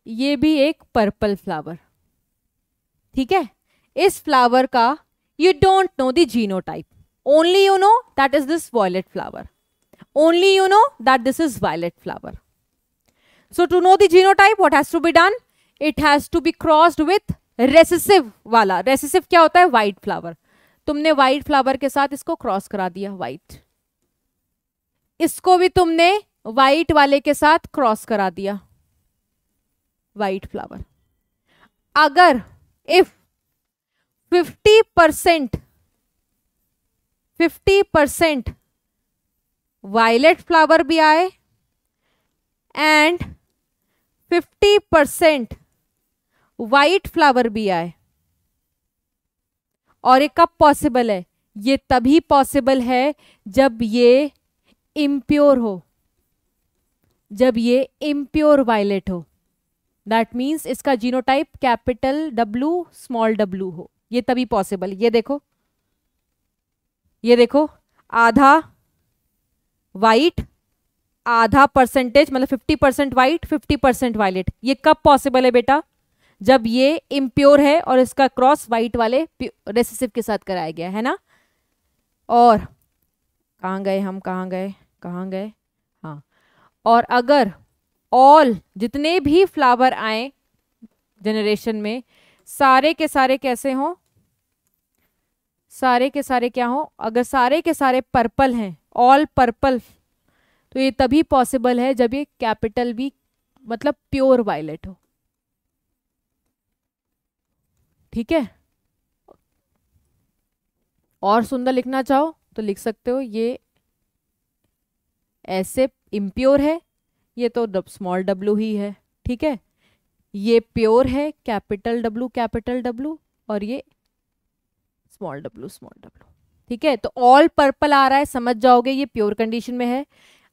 ये भी एक पर्पल फ्लावर ठीक है इस फ्लावर का you don't know the genotype only you know that is this violet flower only you know that this is violet flower so to know the genotype what has to be done it has to be crossed with recessive wala recessive kya hota hai white flower tumne white flower ke sath isko cross kara diya white isko bhi tumne white वाले के साथ cross करा दिया white flower अगर if 50 percent fifty percent violet flower भी आए and fifty percent white flower भी आए और ये कब पॉसिबल है ये तभी पॉसिबल है जब ये इम्प्योर हो जब ये इम्प्योर वायलेट हो दैट मीन्स इसका genotype capital W small W हो ये तभी पॉसिबल ये देखो ये देखो आधा वाइट आधा परसेंटेज मतलब fifty percent white fifty percent violet ये कब पॉसिबल है बेटा जब ये इम्प्योर है और इसका क्रॉस वाइट वाले रेसिसिव के साथ कराया गया है ना और कहाँ गए हम कहाँ गए कहाँ गए हाँ और अगर ऑल जितने भी फ्लावर आए जनरेशन में सारे के सारे कैसे हों सारे के सारे क्या हो अगर सारे के सारे पर्पल हैं ऑल पर्पल तो ये तभी पॉसिबल है जब ये कैपिटल भी मतलब प्योर वायलेट हो ठीक है और सुंदर लिखना चाहो तो लिख सकते हो ये ऐसे इम्प्योर है ये तो स्मॉल डब्लू ही है ठीक है ये प्योर है कैपिटल डब्लू कैपिटल डब्लू और ये स्मॉल डब्ल्यू स्मॉल डब्ल्यू ठीक है तो ऑल पर्पल आ रहा है समझ जाओगे ये प्योर कंडीशन में है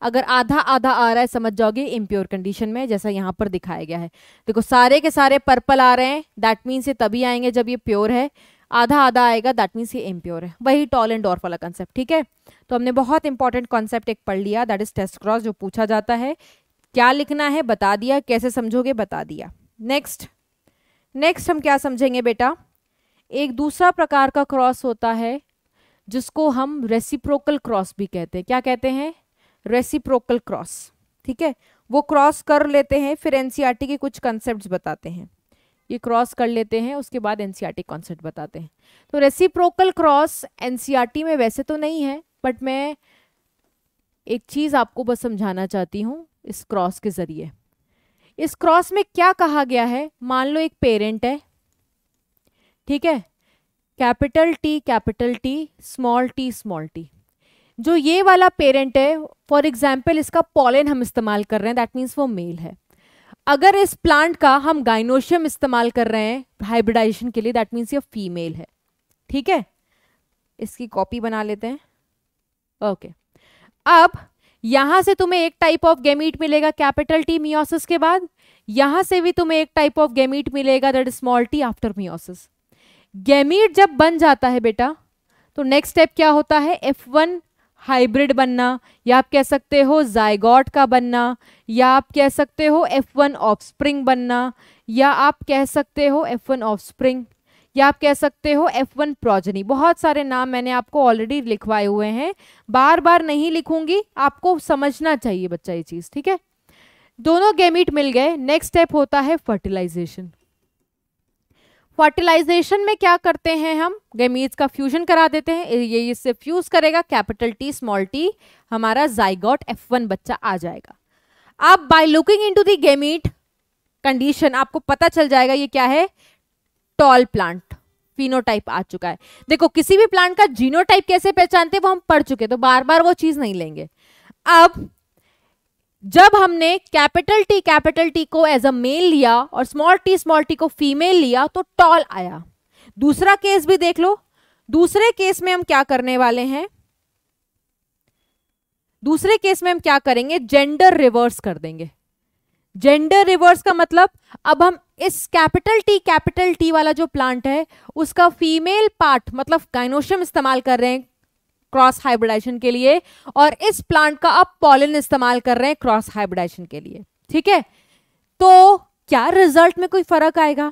अगर आधा आधा आ रहा है समझ जाओगे इम्प्योर कंडीशन में जैसा यहाँ पर दिखाया गया है देखो सारे के सारे पर्पल आ रहे हैं दैट मीन्स ये तभी आएंगे जब ये प्योर है आधा आधा आएगा दैट मीन्स ये इम्प्योर है वही टॉल एंड डॉर्फ वाला कंसेप्ट ठीक है तो हमने बहुत इंपॉर्टेंट कॉन्सेप्ट एक पढ़ लिया दैट इज टेस्ट क्रॉस जो पूछा जाता है क्या लिखना है बता दिया कैसे समझोगे बता दिया नेक्स्ट नेक्स्ट हम क्या समझेंगे बेटा एक दूसरा प्रकार का क्रॉस होता है जिसको हम रेसिप्रोकल क्रॉस भी कहते हैं क्या कहते हैं रेसिप्रोकल क्रॉस ठीक है वो क्रॉस कर लेते हैं फिर एनसीईआरटी e के कुछ कंसेप्ट बताते हैं ये क्रॉस कर लेते हैं उसके बाद एनसीईआरटी कॉन्सेप्ट e बताते हैं तो रेसिप्रोकल क्रॉस एनसीईआरटी में वैसे तो नहीं है बट मैं एक चीज़ आपको बस समझाना चाहती हूँ इस क्रॉस के ज़रिए इस क्रॉस में क्या कहा गया है मान लो एक पेरेंट है ठीक है capital T capital T small T small T जो ये वाला पेरेंट है फॉर एग्जाम्पल इसका पॉलन हम इस्तेमाल कर रहे हैं दैट मीन्स वो मेल है अगर इस प्लांट का हम गाइनोशियम इस्तेमाल कर रहे हैं हाइब्रिडाइजेशन के लिए दैट मीन्स ये फीमेल है ठीक है इसकी कॉपी बना लेते हैं ओके okay. अब यहां से तुम्हें एक टाइप ऑफ गेमीट मिलेगा कैपिटल टी मियोसिस के बाद यहां से भी तुम्हें एक टाइप ऑफ गेमीट मिलेगा that small T after meiosis gamete जब बन जाता है बेटा तो नेक्स्ट स्टेप क्या होता है एफ वन हाइब्रिड बनना या आप कह सकते हो जायगॉट का बनना या आप कह सकते हो एफ वन स्प्रिंग बनना या आप कह सकते हो एफ वन स्प्रिंग या आप कह सकते हो एफ वन प्रोजनी बहुत सारे नाम मैंने आपको ऑलरेडी लिखवाए हुए हैं बार बार नहीं लिखूंगी आपको समझना चाहिए बच्चा ये चीज़ ठीक है दोनों गेमीट मिल गए नेक्स्ट स्टेप होता है फर्टिलाइजेशन फर्टिलाइजेशन में क्या करते हैं हम गेमीज का फ्यूजन करा देते हैं ये इससे फ्यूज करेगा कैपिटल टी स्मॉल टी हमारा जाइगॉट एफ वन बच्चा आ जाएगा अब by looking into two gamete condition आपको पता चल जाएगा ये क्या है टॉल प्लांट फिनोटाइप आ चुका है देखो किसी भी प्लांट का जीनोटाइप कैसे पहचानते वो हम पढ़ चुके तो बार बार वो चीज नहीं लेंगे अब जब हमने कैपिटल टी कैपिटल टी को एज अ मेल लिया और स्मॉल टी स्मॉल टी को फीमेल लिया तो टॉल आया दूसरा केस भी देख लो दूसरे केस में हम क्या करने वाले हैं दूसरे केस में हम क्या करेंगे जेंडर रिवर्स कर देंगे जेंडर रिवर्स का मतलब अब हम इस कैपिटल टी कैपिटल टी वाला जो प्लांट है उसका फीमेल पार्ट मतलब काइनोशियम इस्तेमाल कर रहे हैं क्रॉस हाइब्रिडाइजेशन के लिए और इस प्लांट का आप पॉलिन इस्तेमाल कर रहे हैं क्रॉस हाइब्रिडाइजेशन के लिए ठीक है तो क्या रिजल्ट में कोई फर्क आएगा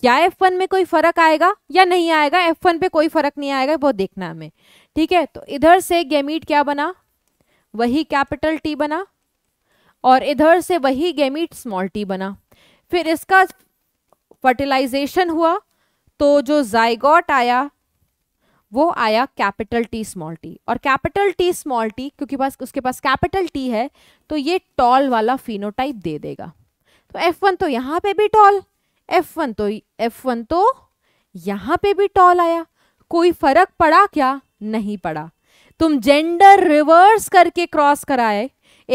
क्या एफ वन में कोई फर्क आएगा या नहीं आएगा एफ वन पे कोई फर्क नहीं आएगा वो देखना हमें ठीक है तो इधर से गेमीट क्या बना वही कैपिटल टी बना और इधर से वही गेमीट स्मॉल टी बना फिर इसका फर्टिलाइजेशन हुआ तो जो जाइगॉट आया वो आया कैपिटल टी स्मॉल टी और कैपिटल टी स्मॉल टी क्योंकि पास उसके पास कैपिटल टी है तो ये टॉल वाला फिनोटाइप दे देगा तो F1 तो यहाँ पे भी टॉल F1 तो F1 तो यहाँ पे भी टॉल आया कोई फर्क पड़ा क्या नहीं पड़ा तुम जेंडर रिवर्स करके क्रॉस कराए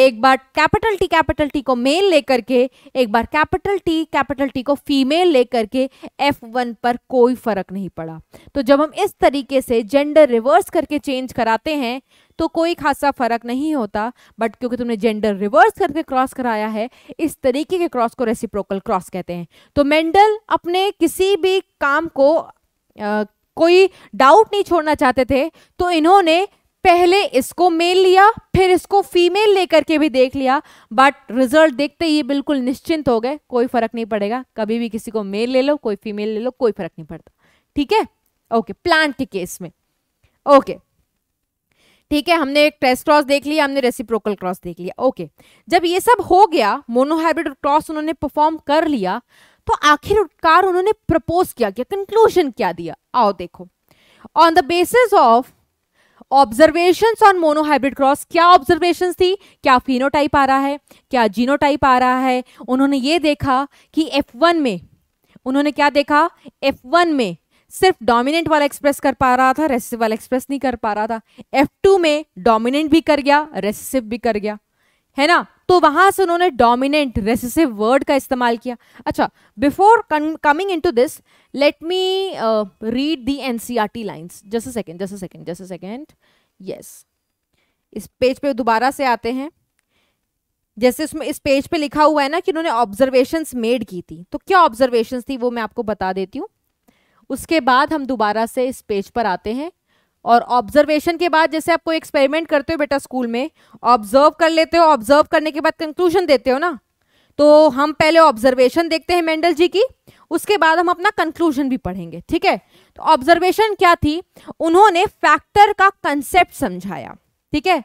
एक बार कैपिटल टी कैपिटल टी को मेल लेकर के एक बार कैपिटल टी कैपिटल टी को फीमेल लेकर के एफ वन पर कोई फर्क नहीं पड़ा तो जब हम इस तरीके से जेंडर रिवर्स करके चेंज कराते हैं तो कोई खासा फर्क नहीं होता बट क्योंकि तुमने जेंडर रिवर्स करके क्रॉस कराया है इस तरीके के क्रॉस को रेसिप्रोकल क्रॉस कहते हैं तो मेंडल अपने किसी भी काम को आ, कोई डाउट नहीं छोड़ना चाहते थे तो इन्होंने पहले इसको मेल लिया फिर इसको फीमेल लेकर के भी देख लिया बट रिजल्ट देखते ही बिल्कुल निश्चिंत हो गए कोई फर्क नहीं पड़ेगा कभी भी किसी को मेल ले लो कोई फीमेल ले लो कोई फर्क नहीं पड़ता ठीक है ओके प्लांट के केस में ओके ठीक है हमने एक टेस्ट क्रॉस देख लिया हमने रेसिप्रोकल क्रॉस देख लिया ओके जब ये सब हो गया मोनोहाइब्रिड क्रॉस उन्होंने परफॉर्म कर लिया तो आखिरकार उन्होंने प्रपोज किया क्या कंक्लूजन क्या दिया आओ देखो on the basis of observations on monohybrid cross क्या ऑब्जर्वेशन थी क्या फिनोटाइप आ रहा है क्या जीनोटाइप आ रहा है उन्होंने ये देखा कि एफ वन में उन्होंने क्या देखा एफ वन में सिर्फ डोमिनेंट वाला एक्सप्रेस कर पा रहा था रेसिसिव वाला एक्सप्रेस नहीं कर पा रहा था एफ टू में डोमिनेंट भी कर गया रेसिसिव भी कर गया है ना तो वहां से उन्होंने डोमिनेंट रेसिसिव वर्ड का इस्तेमाल किया अच्छा before coming in to this let me read the N C R T lines just second just second just second yes इस पेज पे दोबारा से आते हैं जैसे उसमें इस पेज पे लिखा हुआ है ना कि उन्होंने ऑब्जर्वेशन मेड की थी तो क्या ऑब्जर्वेशन थी वो मैं आपको बता देती हूँ उसके बाद हम दोबारा से इस पेज पर आते हैं और ऑब्जर्वेशन के बाद जैसे आपको एक्सपेरिमेंट करते हो बेटा स्कूल में ऑब्जर्व कर लेते हो ऑब्जर्व करने के बाद कंक्लूजन देते हो ना तो हम पहले ऑब्जर्वेशन देखते हैं मेंडल जी की उसके बाद हम अपना कंक्लूजन भी पढ़ेंगे ठीक है तो ऑब्जर्वेशन क्या थी उन्होंने फैक्टर का कंसेप्ट समझाया ठीक है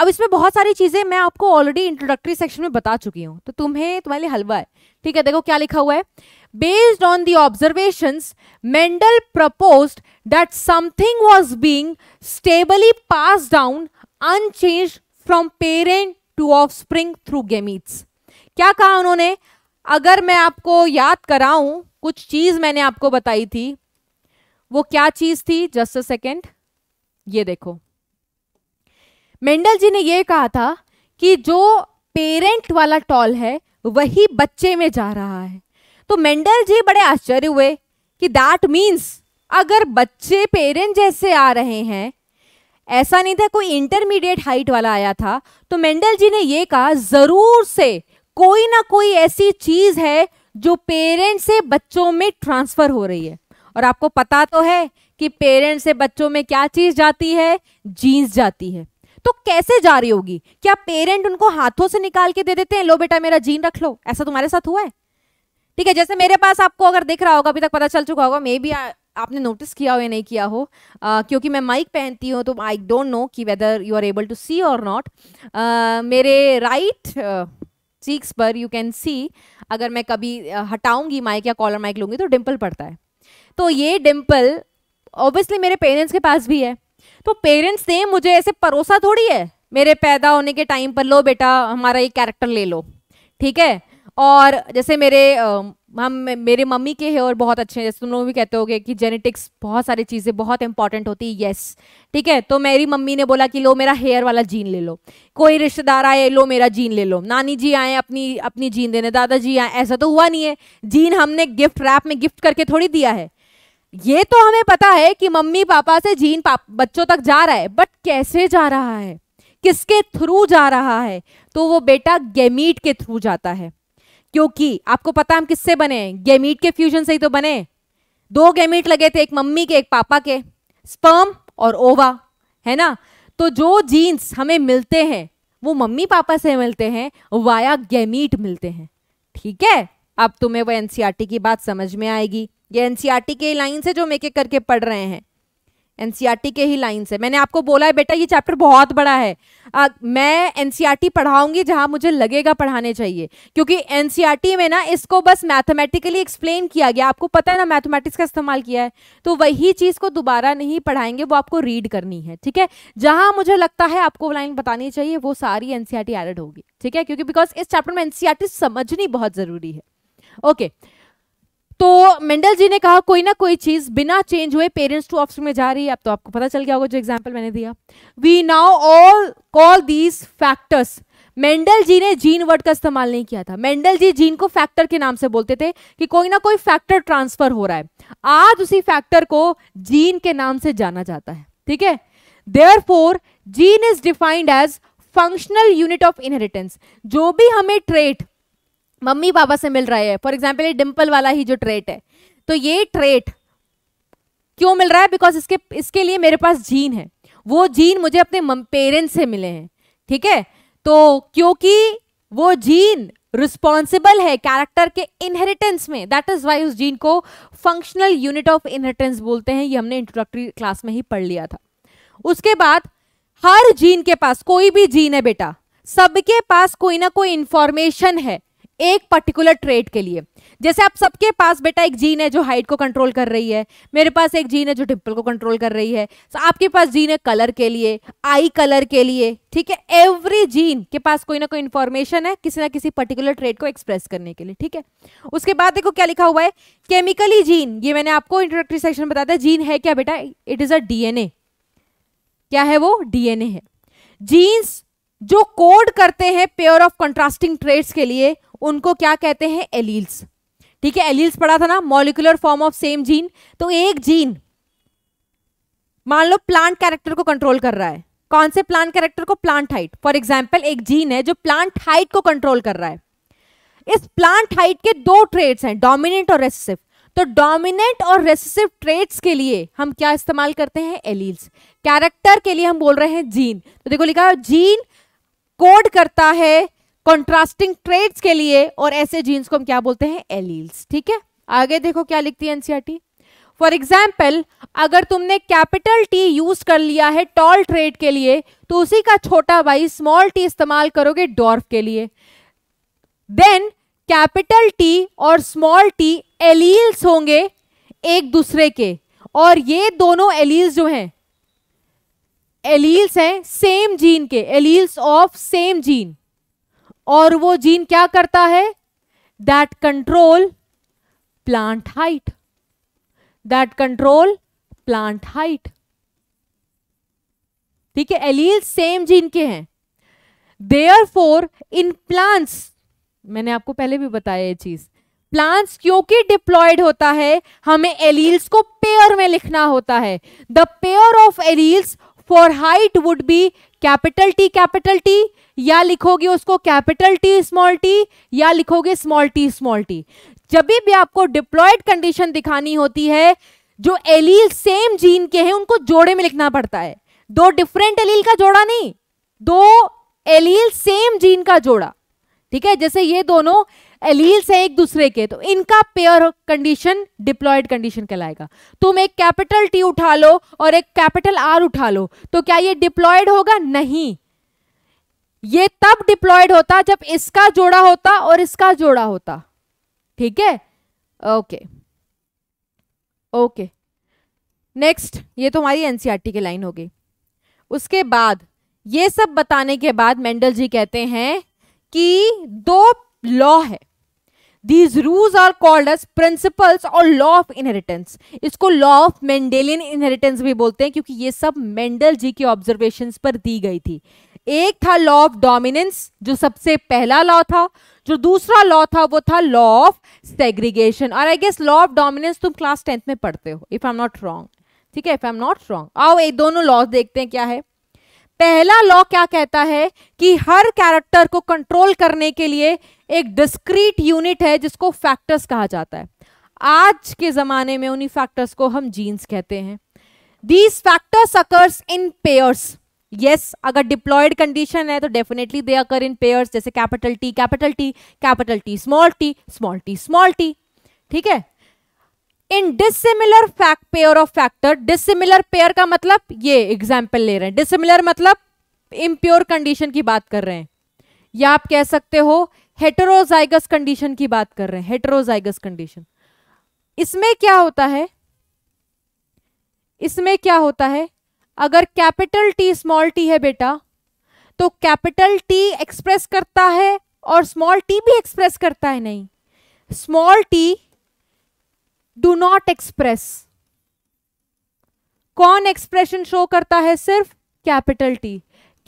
अब इसमें बहुत सारी चीज़ें मैं आपको ऑलरेडी इंट्रोडक्टरी सेक्शन में बता चुकी हूँ तो तुम्हें तुम्हारे लिए हलवा है ठीक है देखो क्या लिखा हुआ है Based on the observations, Mendel proposed that something was being stably passed down unchanged from parent to offspring through gametes. kya kaha unhone agar main aapko yaad karau kuch cheez maine aapko batayi thi wo kya cheez thi just a second ye dekho Mendel ji ने ये कहा था कि जो parent वाला toll है वही बच्चे में जा रहा है तो मेंडल जी बड़े आश्चर्य हुए कि दैट मीन्स अगर बच्चे पेरेंट जैसे आ रहे हैं ऐसा नहीं था कोई इंटरमीडिएट हाइट वाला आया था तो मेंडल जी ने ये कहा ज़रूर से कोई ना कोई ऐसी चीज़ है जो पेरेंट से बच्चों में ट्रांसफ़र हो रही है और आपको पता तो है कि पेरेंट्स से बच्चों में क्या चीज़ जाती है जीन्स जाती है तो कैसे जा रही होगी क्या पेरेंट उनको हाथों से निकाल के दे देते हैं लो बेटा मेरा जीन रख लो ऐसा तुम्हारे साथ हुआ है ठीक है जैसे मेरे पास आपको अगर दिख रहा होगा अभी तक पता चल चुका होगा मे बी आपने नोटिस किया हो या नहीं किया हो uh, क्योंकि मैं माइक पहनती हूँ तो आई डोंट नो कि whether you are able to see और नॉट मेरे राइट चीक्स पर यू कैन सी अगर मैं कभी uh, हटाऊंगी माइक या कॉलर माइक लूँगी तो डिम्पल पड़ता है तो ये डिम्पल ऑब्वियसली मेरे पेरेंट्स के पास भी है तो पेरेंट्स ने मुझे ऐसे परोसा थोड़ी है मेरे पैदा होने के टाइम पर लो बेटा हमारा ये कैरेक्टर ले लो ठीक है और जैसे मेरे हम मेरे मम्मी के हेयर और बहुत अच्छे हैं जैसे तुम लोग भी कहते होगे कि जेनेटिक्स बहुत सारी चीज़ें बहुत इंपॉर्टेंट होती है येस ठीक है तो मेरी मम्मी ने बोला कि लो मेरा हेयर वाला जीन ले लो कोई रिश्तेदार आए लो मेरा जीन ले लो नानी जी आए अपनी अपनी जीन देने दादाजी आए ऐसा तो हुआ नहीं है जीन हमने गिफ्ट रैप में गिफ्ट करके थोड़ी दिया है ये तो हमें पता है कि मम्मी पापा से जीन पाप बच्चों तक जा रहा है बट कैसे जा रहा है किसके थ्रू जा रहा है तो वो बेटा गेमीट के थ्रू जाता है क्योंकि आपको पता हम किससे बने गेमीट के फ्यूजन से ही तो बने दो गेमीट लगे थे एक मम्मी के एक पापा के स्पर्म और ओवा है ना तो जो जीन्स हमें मिलते हैं वो मम्मी पापा से मिलते हैं वाया गेमीट मिलते हैं ठीक है अब तुम्हें वो एनसीआरटी e की बात समझ में आएगी ये एनसीआरटी e के लाइन से जो मेके करके पढ़ रहे हैं एनसीईआरटी के ही लाइन से मैंने आपको बोला है बेटा ये चैप्टर बहुत बड़ा है आ, मैं एनसीईआरटी पढ़ाऊंगी जहां मुझे लगेगा पढ़ाने चाहिए क्योंकि एनसीईआरटी में ना इसको बस मैथमेटिकली एक्सप्लेन किया गया आपको पता है ना मैथमेटिक्स का इस्तेमाल किया है तो वही चीज को दोबारा नहीं पढ़ाएंगे वो आपको रीड करनी है ठीक है जहां मुझे लगता है आपको लाइन बतानी चाहिए वो सारी एनसीआरटी एडेड होगी ठीक है क्योंकि बिकॉज इस चैप्टर में एनसीआरटी समझनी बहुत जरूरी है ओके okay. तो मेंडल जी ने कहा कोई ना कोई चीज बिना चेंज हुए पेरेंट्स टू ऑफ में जा रही है अब तो आपको पता चल गया होगा जो एग्जाम्पल मैंने दिया we now all call these factors Mendel ji ने जीन वर्ड का इस्तेमाल नहीं किया था मेंडल जी जीन को फैक्टर के नाम से बोलते थे कि कोई ना कोई फैक्टर ट्रांसफर हो रहा है आज उसी फैक्टर को जीन के नाम से जाना जाता है ठीक है therefore gene is defined as functional unit of inheritance जो भी हमें ट्रेट मम्मी पापा से मिल रहा है फॉर एग्जाम्पल ये डिम्पल वाला ही जो ट्रेट है तो ये ट्रेट क्यों मिल रहा है बिकॉज इसके इसके लिए मेरे पास जीन है वो जीन मुझे अपने पेरेंट्स से मिले हैं ठीक है तो क्योंकि वो जीन रिस्पॉन्सिबल है कैरेक्टर के इनहेरिटेंस में दैट इज वाई उस जीन को फंक्शनल यूनिट ऑफ इनहेरिटेंस बोलते हैं ये हमने इंट्रोडक्टरी क्लास में ही पढ़ लिया था उसके बाद हर जीन के पास कोई भी जीन है बेटा सबके पास कोई ना कोई इंफॉर्मेशन है एक पर्टिकुलर ट्रेड के लिए जैसे आप सबके पास बेटा एक जीन है जो हाइट को कंट्रोल कर रही है मेरे पास एक जीन है जो डिम्पल को कंट्रोल कर रही है तो आपके पास जीन है कलर के लिए आई कलर के लिए ठीक है एवरी जीन के पास कोई ना कोई इंफॉर्मेशन है किसी ना किसी पर्टिकुलर ट्रेड को एक्सप्रेस करने के लिए ठीक है उसके बाद देखो क्या लिखा हुआ है केमिकली जीन ये मैंने आपको इंट्रोडक्टरी सेक्शन बताया था जीन है क्या बेटा इट इज अ डीएनए क्या है वो डीएनए है जीन्स जो कोड करते हैं पेयर ऑफ कंट्रास्टिंग ट्रेड्स के लिए उनको क्या कहते हैं एलील्स ठीक है एलील्स पढ़ा था ना molecular form of same gene तो एक जीन मान लो प्लांट कैरेक्टर को कंट्रोल कर रहा है कौन से प्लांट कैरेक्टर को प्लांट हाइट फॉर एग्जाम्पल एक जीन है जो प्लांट हाइट को कंट्रोल कर रहा है इस प्लांट हाइट के दो ट्रेड्स हैं डोमिनेंट और रेसिसिव तो डोमिनेंट और रेसिसिव ट्रेड्स के लिए हम क्या इस्तेमाल करते हैं एलील्स कैरेक्टर के लिए हम बोल रहे हैं जीन तो देखो लिखा जीन कोड करता है कॉन्ट्रास्टिंग ट्रेड्स के लिए और ऐसे जीन्स को हम क्या बोलते हैं एलील्स ठीक है आगे देखो क्या लिखती है एनसीआरटी फॉर एग्जाम्पल अगर तुमने कैपिटल टी यूज कर लिया है टॉल ट्रेड के लिए तो उसी का छोटा भाई स्मॉल टी इस्तेमाल करोगे डॉर्फ के लिए देन कैपिटल टी और स्मॉल टी एलील्स होंगे एक दूसरे के और ये दोनों एलील्स जो हैं एलील्स हैं सेम जीन के एलील्स ऑफ सेम जीन और वो जीन क्या करता है that control plant height that control plant height ठीक है एलील सेम जीन के हैं देयर फोर इन प्लांट्स मैंने आपको पहले भी बताया ये चीज प्लांट्स क्योंकि डिप्लॉयड होता है हमें एलील्स को पेयर में लिखना होता है the pair of alleles for height would be capital T capital T या लिखोगे उसको कैपिटल टी स्मॉल टी या लिखोगे स्मॉल टी स्मॉल टी जब भी आपको डिप्लॉयड कंडीशन दिखानी होती है जो एलील सेम जीन के हैं उनको जोड़े में लिखना पड़ता है दो डिफरेंट एलील का जोड़ा नहीं दो एलील सेम जीन का जोड़ा ठीक है जैसे ये दोनों एलील्स हैं एक दूसरे के तो इनका पेयर कंडीशन डिप्लॉयड कंडीशन कहलाएगा तुम एक कैपिटल टी उठा लो और एक कैपिटल आर उठा लो तो क्या ये डिप्लॉयड होगा नहीं ये तब डिप्लॉयड होता जब इसका जोड़ा होता और इसका जोड़ा होता ठीक है ओके ओके नेक्स्ट ये तो हमारी एनसीईआरटी e की लाइन हो गई उसके बाद ये सब बताने के बाद मेंडल जी कहते हैं कि दो लॉ है these rules are called as principles और लॉ ऑफ इनहेरिटेंस इसको लॉ ऑफ मेंडेलियन इनहेरिटेंस भी बोलते हैं क्योंकि ये सब मेंडल जी की ऑब्जर्वेशन पर दी गई थी एक था लॉ ऑफ डोमिनेंस जो सबसे पहला लॉ था जो दूसरा लॉ था वो था लॉ ऑफ सेग्रीगेशन और I guess law of dominance तुम क्लास टेंथ में पढ़ते हो if I am not wrong ठीक है if I am not wrong आओ ये दोनों लॉज देखते हैं क्या है पहला लॉ क्या कहता है कि हर कैरेक्टर को कंट्रोल करने के लिए एक डिस्क्रीट यूनिट है जिसको फैक्टर्स कहा जाता है आज के ज़माने में उन्हीं फैक्टर्स को हम जीन्स कहते हैं these factors occurs in pairs yes अगर डिप्लॉयड कंडीशन है तो definitely they occur in pairs जैसे capital T capital T capital T small T small T small T ठीक है in dissimilar fact pair of factor dissimilar pair का मतलब ये example ले रहे हैं डिसिमिलर मतलब इम्प्योर कंडीशन की बात कर रहे हैं या आप कह सकते हो हेटरोजाइगस कंडीशन की बात कर रहे हैं हेटरोजाइगस कंडीशन इसमें क्या होता है इसमें क्या होता है अगर कैपिटल टी स्मॉल टी है बेटा तो कैपिटल टी एक्सप्रेस करता है और स्मॉल टी भी एक्सप्रेस करता है नहीं small T do not express कौन एक्सप्रेशन शो करता है सिर्फ capital T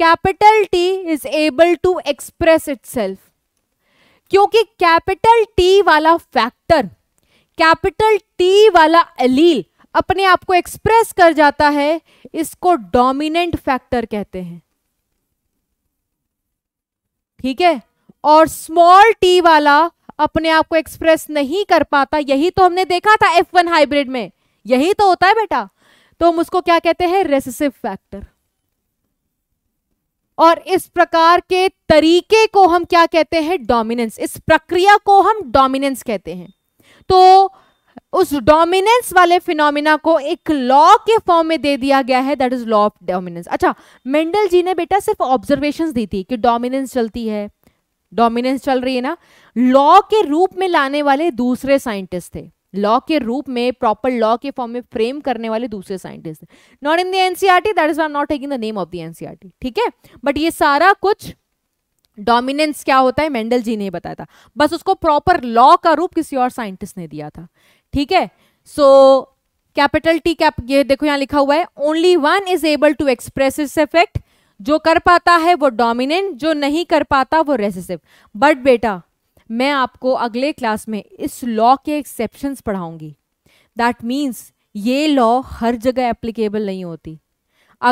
capital T is able to express it क्योंकि कैपिटल टी वाला फैक्टर कैपिटल टी वाला अलील अपने आप को एक्सप्रेस कर जाता है इसको डोमिनेंट फैक्टर कहते हैं ठीक है और स्मॉल टी वाला अपने आप को एक्सप्रेस नहीं कर पाता यही तो हमने देखा था एफ वन हाइब्रिड में यही तो होता है बेटा तो हम उसको क्या कहते हैं रेसिसिव फैक्टर और इस प्रकार के तरीके को हम क्या कहते हैं डोमिनेंस इस प्रक्रिया को हम डोमिनेंस कहते हैं तो उस डोमिनेंस वाले फिनोमिना को एक लॉ के फॉर्म में दे दिया गया है that is law of dominance अच्छा मेंडल जी ने बेटा सिर्फ ऑब्जर्वेशन दी थी कि डोमिनेंस चलती है डोमिनेंस चल रही है ना लॉ के रूप में लाने वाले दूसरे साइंटिस्ट थे लॉ के रूप में प्रॉपर लॉ के फॉर्म में फ्रेम करने वाले दूसरे scientist not in the NCERT that is not taking the name of the NCERT ठीक है बट ये सारा कुछ डोमिनेंस क्या होता है मेंडल जी ने बताया था बस उसको प्रॉपर लॉ का रूप किसी और साइंटिस्ट ने दिया था ठीक है सो कैपिटल टी कैप ये देखो यहां लिखा हुआ है only one is able to express इस इफेक्ट जो कर पाता है वो डोमिनेंट जो नहीं कर पाता वो रेसिसिव बट बेटा मैं आपको अगले क्लास में इस लॉ के एक्सेप्शंस पढ़ाऊंगी दैट मीन्स ये लॉ हर जगह एप्लीकेबल नहीं होती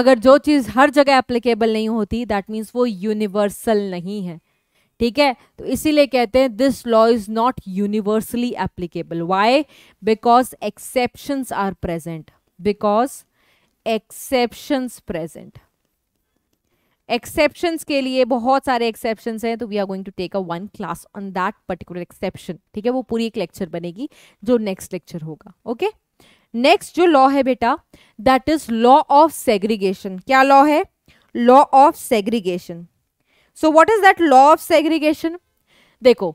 अगर जो चीज़ हर जगह एप्लीकेबल नहीं होती दैट मीन्स वो यूनिवर्सल नहीं है ठीक है तो इसीलिए कहते हैं this law is not universally applicable why because exceptions are present because exceptions present exceptions के लिए बहुत सारे एक्सेप्शंस हैं तो we are going to take a one class on that particular exception ठीक है वो पूरी एक लेक्चर बनेगी जो नेक्स्ट लेक्चर होगा ओके नेक्स्ट जो लॉ है बेटा that is law of segregation क्या लॉ है law of segregation so what is that law of segregation देखो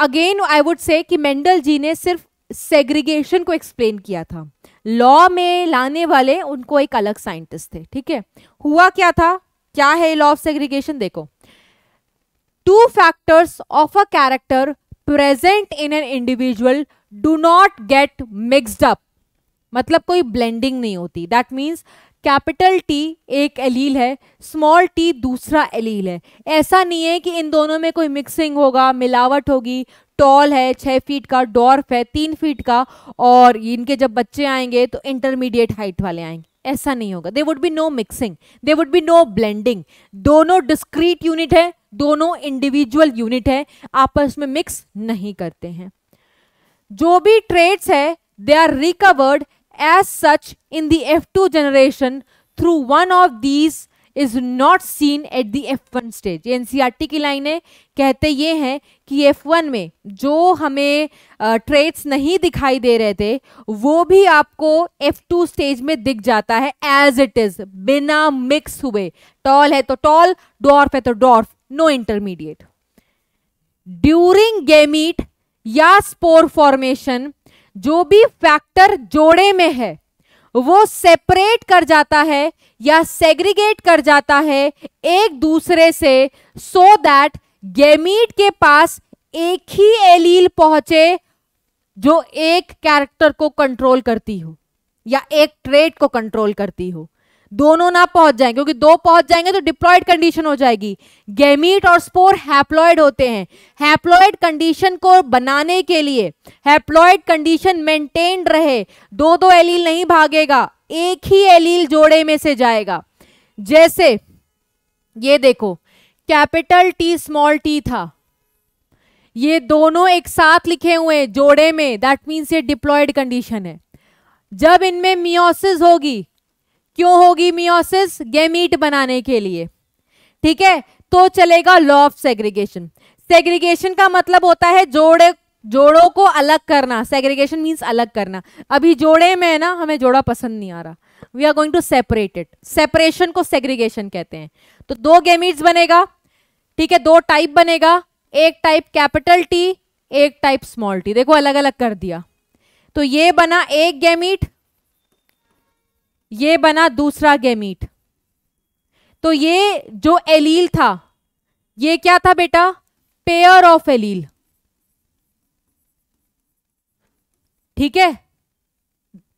अगेन आई वुड से कि मेंडल जी ने सिर्फ सेग्रीगेशन को एक्सप्लेन किया था लॉ में लाने वाले उनको एक अलग साइंटिस्ट थे ठीक है हुआ क्या था क्या है लॉ ऑफ सेग्रीगेशन देखो two factors of a character present in an individual do not get mixed up मतलब कोई ब्लेंडिंग नहीं होती दैट मीन्स कैपिटल टी एक एलील है स्मॉल टी दूसरा एलील है ऐसा नहीं है कि इन दोनों में कोई मिक्सिंग होगा मिलावट होगी टॉल है छः फीट का डॉर्फ है तीन फीट का और इनके जब बच्चे आएंगे तो इंटरमीडिएट हाइट वाले आएंगे ऐसा नहीं होगा they would be no mixing they would be no blending दोनों डिस्क्रीट यूनिट है दोनों इंडिविजुअल यूनिट है आपस में मिक्स नहीं करते हैं जो भी ट्रेड्स है they are recovered as such in the F2 generation through one of these is not seen at the F one stage ये एनसीईआरटी e की लाइनें कहते ये हैं कि एफ वन में जो हमें ट्रेड्स नहीं दिखाई दे रहे थे वो भी आपको एफ टू स्टेज में दिख जाता है एज इट इज बिना मिक्स हुए टॉल है तो टॉल डॉर्फ है तो dwarf no intermediate during gamete या स्पोर फॉर्मेशन जो भी फैक्टर जोड़े में है वो सेपरेट कर जाता है या सेग्रीगेट कर जाता है एक दूसरे से सो so दैट गेमीट के पास एक ही एलील पहुंचे जो एक कैरेक्टर को कंट्रोल करती हो या एक ट्रेड को कंट्रोल करती हो दोनों ना पहुंच जाएंगे क्योंकि दो पहुंच जाएंगे तो डिप्लॉयड कंडीशन हो जाएगी गैमीट और स्पोर हैप्लॉयड होते हैं हैप्लॉयड कंडीशन को बनाने के लिए हैप्लॉयड कंडीशन मेंटेन रहे दो दो एलील नहीं भागेगा एक ही एलील जोड़े में से जाएगा जैसे ये देखो कैपिटल टी स्मॉल टी था ये दोनों एक साथ लिखे हुए जोड़े में दैट मीन्स ये डिप्लॉयड कंडीशन है जब इनमें मियोसिस होगी क्यों होगी मियोसिस गेमीट बनाने के लिए ठीक है तो चलेगा लॉ ऑफ सेग्रीगेशन सेग्रीगेशन का मतलब होता है जोड़े जोड़ों को अलग करना सेग्रीगेशन मीन्स अलग करना अभी जोड़े में ना हमें जोड़ा पसंद नहीं आ रहा we are going to separate it separation को सेग्रीगेशन कहते हैं तो दो गेमीट्स बनेगा ठीक है दो टाइप बनेगा एक टाइप कैपिटल टी एक टाइप स्मॉल टी देखो अलग अलग कर दिया तो ये बना एक गेमीट ये बना दूसरा गेमीट तो ये जो एलील था ये क्या था बेटा पेयर ऑफ एलील ठीक है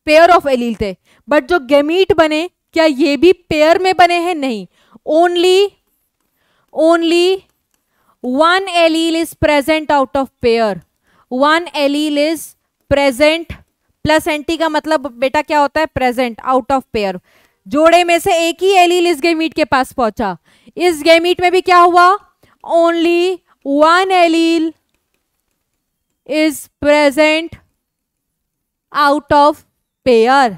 पेयर ऑफ एलील थे बट जो गेमीट बने क्या ये भी पेयर में बने हैं नहीं only only one allele is present out of pair one allele is present plus एंटी का मतलब बेटा क्या होता है प्रेजेंट आउट ऑफ पेयर जोड़े में से एक ही एलील e इस गेमीट के पास पहुंचा इस गेमीट में भी क्या हुआ only one allele is present out of pair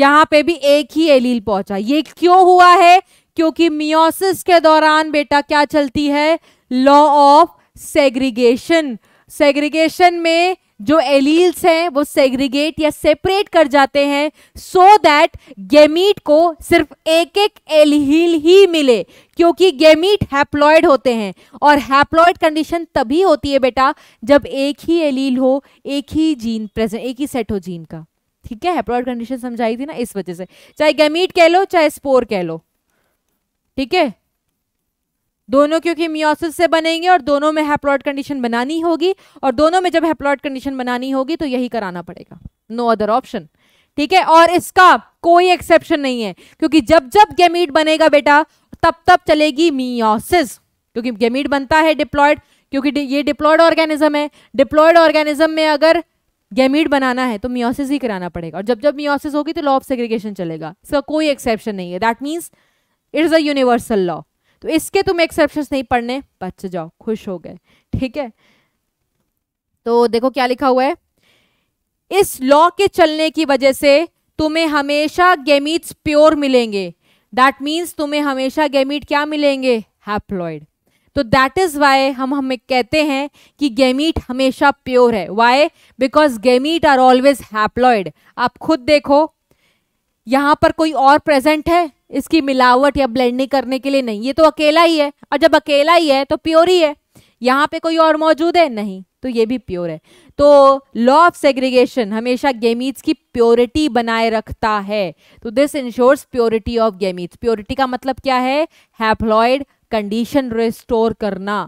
यहां पे भी एक ही एलील e पहुंचा ये क्यों हुआ है क्योंकि मियोसिस के दौरान बेटा क्या चलती है लॉ ऑफ सेग्रीगेशन सेग्रीगेशन में जो एलील्स हैं वो सेग्रीगेट या सेपरेट कर जाते हैं सो दैट गेमीट को सिर्फ एक एक एलील ही मिले क्योंकि गेमीट हैप्लॉयड होते हैं और हैप्लॉयड कंडीशन तभी होती है बेटा जब एक ही एलील हो एक ही जीन प्रेजेंट एक ही सेट हो जीन का ठीक है हैप्लॉयड कंडीशन समझाई थी ना इस वजह से चाहे गेमीट कह लो चाहे स्पोर कह लो ठीक है दोनों क्योंकि मियोसिस से बनेंगे और दोनों में हैप्लॉयड कंडीशन बनानी होगी और दोनों में जब हैप्लॉयड कंडीशन बनानी होगी तो यही कराना पड़ेगा नो अदर ऑप्शन ठीक है और इसका कोई एक्सेप्शन नहीं है क्योंकि जब जब गेमीट बनेगा बेटा तब तब चलेगी मियोसिस क्योंकि गेमीट बनता है डिप्लॉयड क्योंकि ये डिप्लॉयड ऑर्गेनिज्म है डिप्लॉयड ऑर्गेनिज्म में अगर गेमीट बनाना है तो मियोसिस ही कराना पड़ेगा और जब जब मियोसिस होगी तो लॉ ऑफ सेग्रीगेशन चलेगा इसका कोई एक्सेप्शन नहीं है that means it is a universal law तो इसके तुम एक्सेप्शन नहीं पढ़ने बच जाओ खुश हो गए ठीक है तो देखो क्या लिखा हुआ है इस लॉ के चलने की वजह से तुम्हें हमेशा गेमीट्स प्योर मिलेंगे दैट मीन्स तुम्हें हमेशा गेमीट क्या मिलेंगे हैप्लॉयड तो दैट इज वाई हम हमें कहते हैं कि गेमीट हमेशा प्योर है why because gamete are always haploid आप खुद देखो यहां पर कोई और प्रेजेंट है इसकी मिलावट या ब्लेंडिंग करने के लिए नहीं ये तो अकेला ही है और जब अकेला ही है तो प्योर ही है यहाँ पे कोई और मौजूद है नहीं तो ये भी प्योर है तो लॉ ऑफ सेग्रीगेशन हमेशा गेमीट्स की प्योरिटी बनाए रखता है तो this ensures purity of gametes purity का मतलब क्या है हैप्लॉयड कंडीशन रिस्टोर करना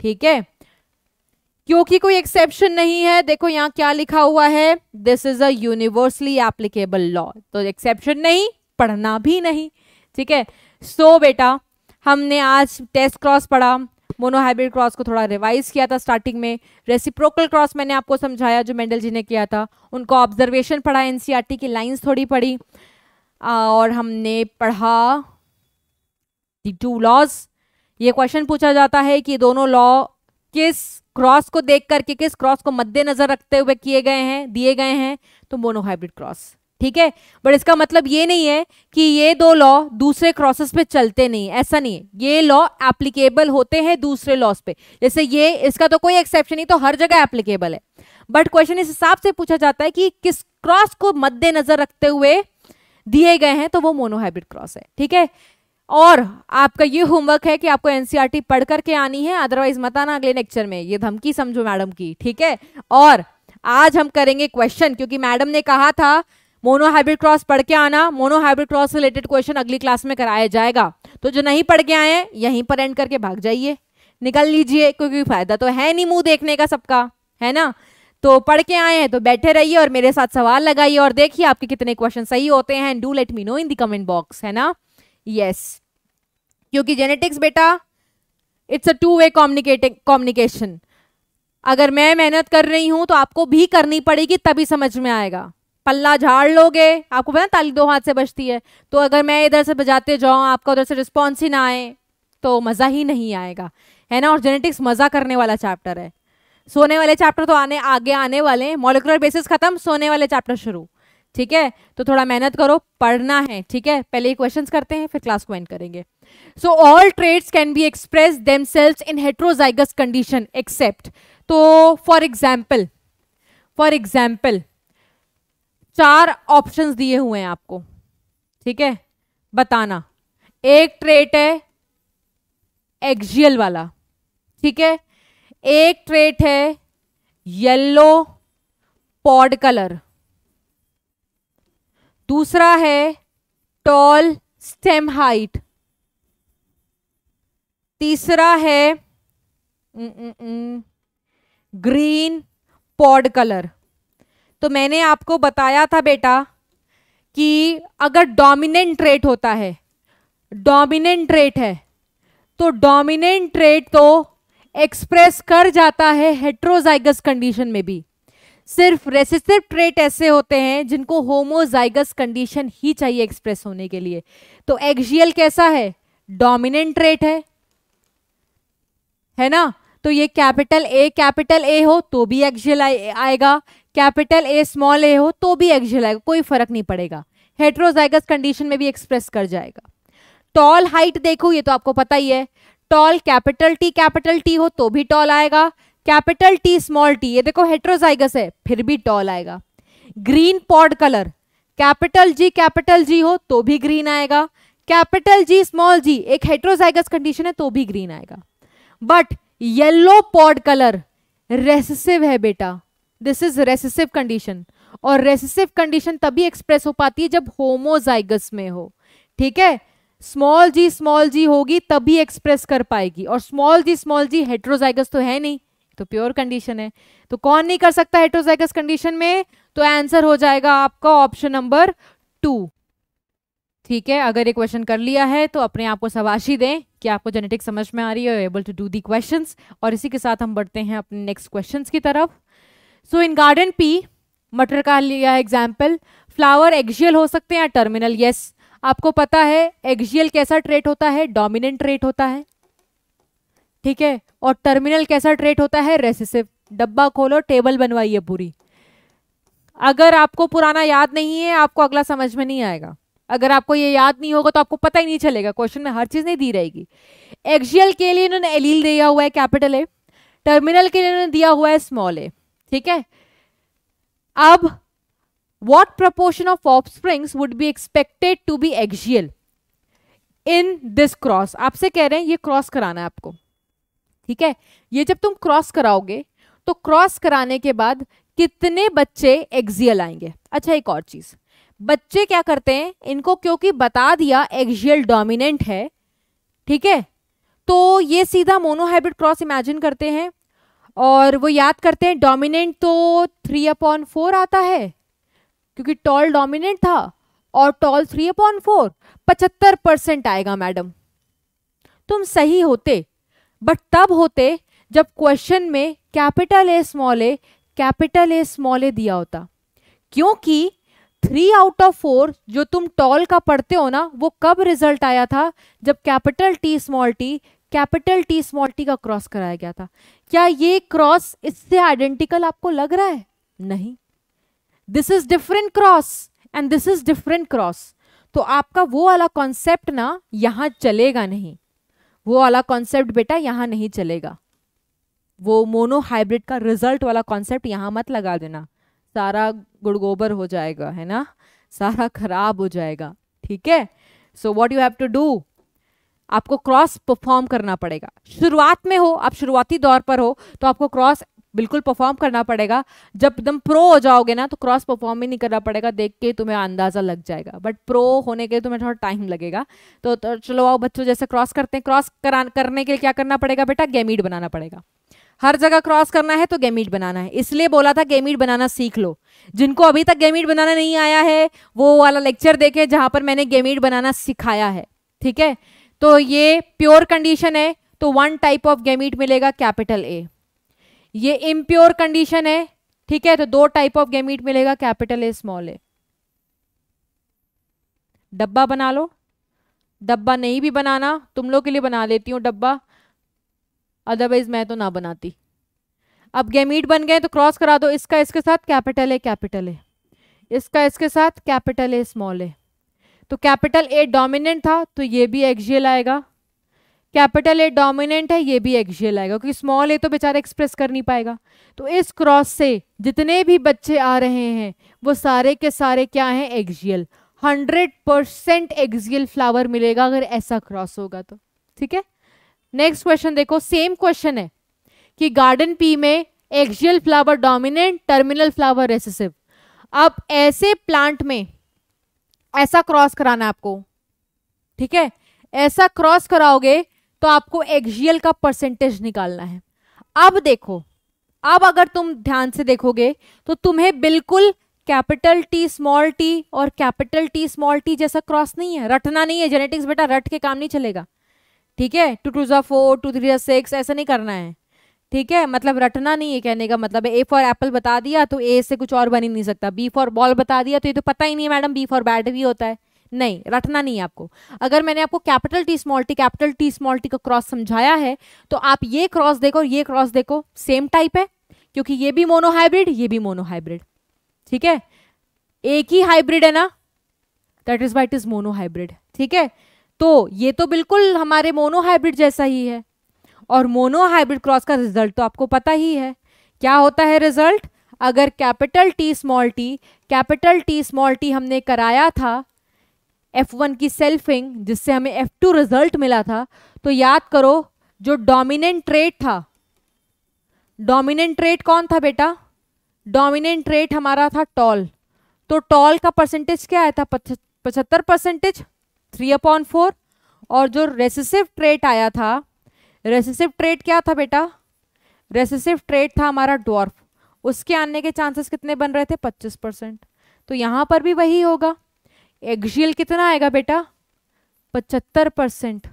ठीक है क्योंकि कोई एक्सेप्शन नहीं है देखो यहाँ क्या लिखा हुआ है this is a universally applicable law तो एक्सेप्शन नहीं पढ़ना भी नहीं ठीक है सो बेटा हमने आज टेस्ट क्रॉस पढ़ा मोनोहाइब्रिड क्रॉस को थोड़ा रिवाइज किया था स्टार्टिंग में रेसिप्रोकल क्रॉस मैंने आपको समझाया जो मेंडल जी ने किया था उनको ऑब्जर्वेशन पढ़ा एनसीईआरटी e की लाइंस थोड़ी पढ़ी और हमने पढ़ा दी टू लॉज ये क्वेश्चन पूछा जाता है कि दोनों लॉ किस क्रॉस को देख करके किस क्रॉस को मद्देनजर रखते हुए किए गए हैं दिए गए हैं तो मोनोहाइब्रिड क्रॉस ठीक है बट इसका मतलब ये नहीं है कि ये दो लॉ दूसरे क्रॉसेस पे चलते नहीं ऐसा नहीं है ये लॉ एप्लीकेबल होते हैं दूसरे लॉस पे जैसे ये इसका तो कोई एक्सेप्शन नहीं तो हर जगह एप्लीकेबल है बट क्वेश्चन इस हिसाब से पूछा जाता है कि किस क्रॉस को मद्देनजर रखते हुए दिए गए हैं तो वो मोनोहाइब्रिड क्रॉस है ठीक है और आपका ये होमवर्क है कि आपको एनसीआरटी e पढ़ करके आनी है अदरवाइज मत आना अगले लेक्चर में ये धमकी समझो मैडम की ठीक है और आज हम करेंगे क्वेश्चन क्योंकि मैडम ने कहा था मोनोहाइब्रिड क्रॉस पढ़ के आना मोनोहाइब्रिड क्रॉस रिलेटेड क्वेश्चन अगली क्लास में कराया जाएगा तो जो नहीं पढ़ के आए यहीं पर एंड करके भाग जाइए निकल लीजिए क्योंकि फायदा तो है नहीं मुंह देखने का सबका है ना तो पढ़ के आए हैं तो बैठे रहिए और मेरे साथ सवाल लगाइए और देखिए आपके कितने क्वेश्चन सही होते हैं and do let me know in the comment box है ना यस क्योंकि जेनेटिक्स बेटा it's a two way communicating communication अगर मैं मेहनत कर रही हूं तो आपको भी करनी पड़ेगी तभी समझ में आएगा पल्ला झाड़ लोगे आपको पता ताली दो हाथ से बजती है तो अगर मैं इधर से बजाते जाऊँ आपका उधर से रिस्पॉन्स ही ना आए तो मज़ा ही नहीं आएगा है ना और जेनेटिक्स मज़ा करने वाला चैप्टर है सोने वाले चैप्टर तो आने आगे आने वाले हैं मोलिकुलर बेसिस खत्म सोने वाले चैप्टर शुरू ठीक है तो थोड़ा मेहनत करो पढ़ना है ठीक है पहले क्वेश्चन करते हैं फिर क्लास को एंड करेंगे so all traits can be express them in heterozygous condition except तो फॉर एग्जाम्पल फॉर एग्जाम्पल चार ऑप्शंस दिए हुए हैं आपको ठीक है बताना एक ट्रेट है एक्जियल वाला ठीक है एक ट्रेट है येलो पॉड कलर दूसरा है टॉल स्टेम हाइट तीसरा है ग्रीन पॉड कलर तो मैंने आपको बताया था बेटा कि अगर डोमिनेंट ट्रेट होता है डोमिनेंट ट्रेट है तो डोमिनेंट ट्रेट तो एक्सप्रेस कर जाता है हेट्रोजाइगस कंडीशन में भी सिर्फ रेसिस्टिव ट्रेट ऐसे होते हैं जिनको होमोजाइगस कंडीशन ही चाहिए एक्सप्रेस होने के लिए तो एक्जियल कैसा है डोमिनेंट ट्रेट है है ना तो ये कैपिटल ए कैपिटल ए हो तो भी एक्जियल आएगा कैपिटल ए स्मॉल ए हो तो भी एग आएगा कोई फर्क नहीं पड़ेगा हेट्रोजाइगस कंडीशन में भी एक्सप्रेस कर जाएगा टॉल हाइट देखो ये तो आपको पता ही है tall capital T capital T हो तो भी टॉल आएगा कैपिटल टी स्मॉल टी ये देखो हेट्रोजाइगस है फिर भी टॉल आएगा green pod colour capital G capital G हो तो भी ग्रीन आएगा कैपिटल जी स्मॉल जी एक हेट्रोजाइगस कंडीशन है तो भी ग्रीन आएगा but yellow pod colour recessive है बेटा दिस इज रेसिसिव कंडीशन और रेसिसिव कंडीशन तभी एक्सप्रेस हो पाती है जब होमोजाइगस में हो ठीक है स्मॉल जी स्मॉल जी होगी तभी एक्सप्रेस कर पाएगी और small G small G heterozygous तो है नहीं तो प्योर कंडीशन है तो कौन नहीं कर सकता हेट्रोजाइगस कंडीशन में तो आंसर हो जाएगा आपका ऑप्शन नंबर टू ठीक है अगर ये क्वेश्चन कर लिया है तो अपने आप को सवाशी दें कि आपको जेनेटिक्स समझ में आ रही है able to do the questions और इसी के साथ हम बढ़ते हैं अपने नेक्स्ट क्वेश्चंस की तरफ सो इन गार्डन पी मटर का लिया एग्जाम्पल फ्लावर एक्जियल हो सकते हैं या टर्मिनल यस आपको पता है एक्जियल कैसा ट्रेट होता है डोमिनेंट ट्रेट होता है ठीक है और टर्मिनल कैसा ट्रेट होता है रेसिसिव डब्बा खोलो टेबल बनवाइए पूरी अगर आपको पुराना याद नहीं है आपको अगला समझ में नहीं आएगा अगर आपको ये याद नहीं होगा तो आपको पता ही नहीं चलेगा क्वेश्चन में हर चीज़ नहीं दी रहेगी एक्जियल के लिए इन्होंने एलील दिया हुआ है कैपिटल ए टर्मिनल के लिए इन्होंने दिया हुआ है स्मॉल ए ठीक है अब what proportion of offsprings would be expected to be axial in this cross आपसे कह रहे हैं ये क्रॉस कराना है आपको ठीक है ये जब तुम क्रॉस कराओगे तो क्रॉस कराने के बाद कितने बच्चे एक्जियल आएंगे अच्छा एक और चीज बच्चे क्या करते हैं इनको क्योंकि बता दिया एक्जियल डोमिनेंट है ठीक है तो ये सीधा मोनोहाइब्रिड क्रॉस इमेजिन करते हैं और वो याद करते हैं डोमिनेंट तो थ्री अपॉन फोर आता है क्योंकि टॉल डोमिनेंट था और टॉल थ्री अपॉन फोर पचहत्तर परसेंट आएगा मैडम तुम सही होते बट तब होते जब क्वेश्चन में capital A small A capital A small A दिया होता क्योंकि थ्री आउट ऑफ फोर जो तुम टॉल का पढ़ते हो ना वो कब रिजल्ट आया था जब capital T small T capital T small T का क्रॉस कराया गया था क्या ये क्रॉस इससे आइडेंटिकल आपको लग रहा है नहीं this is different cross and this is different cross तो आपका वो वाला कॉन्सेप्ट ना यहाँ चलेगा नहीं वो वाला कॉन्सेप्ट बेटा यहाँ नहीं चलेगा वो मोनोहाइब्रिड का रिजल्ट वाला कॉन्सेप्ट यहाँ मत लगा देना सारा गुड़गोबर हो जाएगा है ना सारा खराब हो जाएगा ठीक है so what you have to do आपको क्रॉस परफॉर्म करना पड़ेगा शुरुआत में हो आप शुरुआती दौर पर हो तो आपको क्रॉस बिल्कुल परफॉर्म करना पड़ेगा जब एकदम प्रो हो जाओगे ना तो क्रॉस परफॉर्म ही नहीं करना पड़ेगा देख के तुम्हें अंदाज़ा लग जाएगा बट प्रो होने के लिए तुम्हें थोड़ा टाइम लगेगा तो, तो चलो आओ बच्चों जैसे क्रॉस करते हैं क्रॉस करने के लिए क्या करना पड़ेगा बेटा गेमीट बनाना पड़ेगा हर जगह क्रॉस करना है तो गेमीट बनाना है इसलिए बोला था गेमीट बनाना सीख लो जिनको अभी तक गेमीट बनाना नहीं आया है वो वाला लेक्चर देखे जहां पर मैंने गेमीट बनाना सिखाया है ठीक है तो ये प्योर कंडीशन है तो वन टाइप ऑफ गैमीट मिलेगा कैपिटल ए ये इम्प्योर कंडीशन है ठीक है तो दो टाइप ऑफ गैमीट मिलेगा कैपिटल ए स्मॉल ए डब्बा बना लो डब्बा नहीं भी बनाना तुम लोग के लिए बना लेती हूँ डब्बा अदरवाइज मैं तो ना बनाती अब गेमीट बन गए तो क्रॉस करा दो इसका इसके साथ कैपिटल ए कैपिटल ए इसका इसके साथ कैपिटल ए स्मॉल ए तो कैपिटल ए डोमिनेंट था तो ये भी एक्जियल आएगा कैपिटल ए डोमिनेंट है ये भी एक्जियल आएगा क्योंकि स्मॉल ए तो बेचारा एक्सप्रेस कर नहीं पाएगा तो इस क्रॉस से जितने भी बच्चे आ रहे हैं वो सारे के सारे क्या हैं axial hundred percent axial flower मिलेगा अगर ऐसा क्रॉस होगा तो ठीक है नेक्स्ट क्वेश्चन देखो सेम क्वेश्चन है कि गार्डन पी में axial flower dominant terminal flower recessive अब ऐसे प्लांट में ऐसा क्रॉस कराना है आपको ठीक है ऐसा क्रॉस कराओगे तो आपको एक्जियल का परसेंटेज निकालना है अब देखो अब अगर तुम ध्यान से देखोगे तो तुम्हें बिल्कुल कैपिटल टी स्मॉल टी और कैपिटल टी स्मॉल टी जैसा क्रॉस नहीं है रटना नहीं है जेनेटिक्स बेटा रट के काम नहीं चलेगा ठीक है टू टू जो फोर टू थ्री जो सिक्स ऐसा नहीं करना है ठीक है मतलब रटना नहीं है कहने का मतलब ए फॉर एप्पल बता दिया तो ए से कुछ और बन ही नहीं सकता बी फॉर बॉल बता दिया तो ये तो पता ही नहीं है मैडम बी फॉर बैट भी होता है नहीं रटना नहीं है आपको अगर मैंने आपको capital T small T capital T small T का क्रॉस समझाया है तो आप ये क्रॉस देखो ये क्रॉस देखो सेम टाइप है क्योंकि ये भी मोनोहाइब्रिड ये भी मोनोहाइब्रिड ठीक है एक ही हाइब्रिड है ना that is why it is monohybrid ठीक है तो ये तो बिल्कुल हमारे मोनोहाइब्रिड जैसा ही है और मोनो हाइब्रिड क्रॉस का रिजल्ट तो आपको पता ही है क्या होता है रिजल्ट अगर capital T small T capital T small T हमने कराया था एफ वन की सेल्फिंग जिससे हमें एफ टू रिजल्ट मिला था तो याद करो जो डोमिनेंट ट्रेट था डोमिनेंट ट्रेट कौन था बेटा डोमिनेंट ट्रेड हमारा था टॉल तो टॉल का परसेंटेज क्या आया था पचहत्तर परसेंटेज थ्री अपॉन फोर और जो रेसिसिव ट्रेट आया था रेसेसिव ट्रेड क्या था बेटा रेसेसिव ट्रेड था हमारा डॉर्फ उसके आने के चांसेस कितने बन रहे थे 25 परसेंट तो यहाँ पर भी वही होगा एक्जियल कितना आएगा बेटा पचहत्तर परसेंट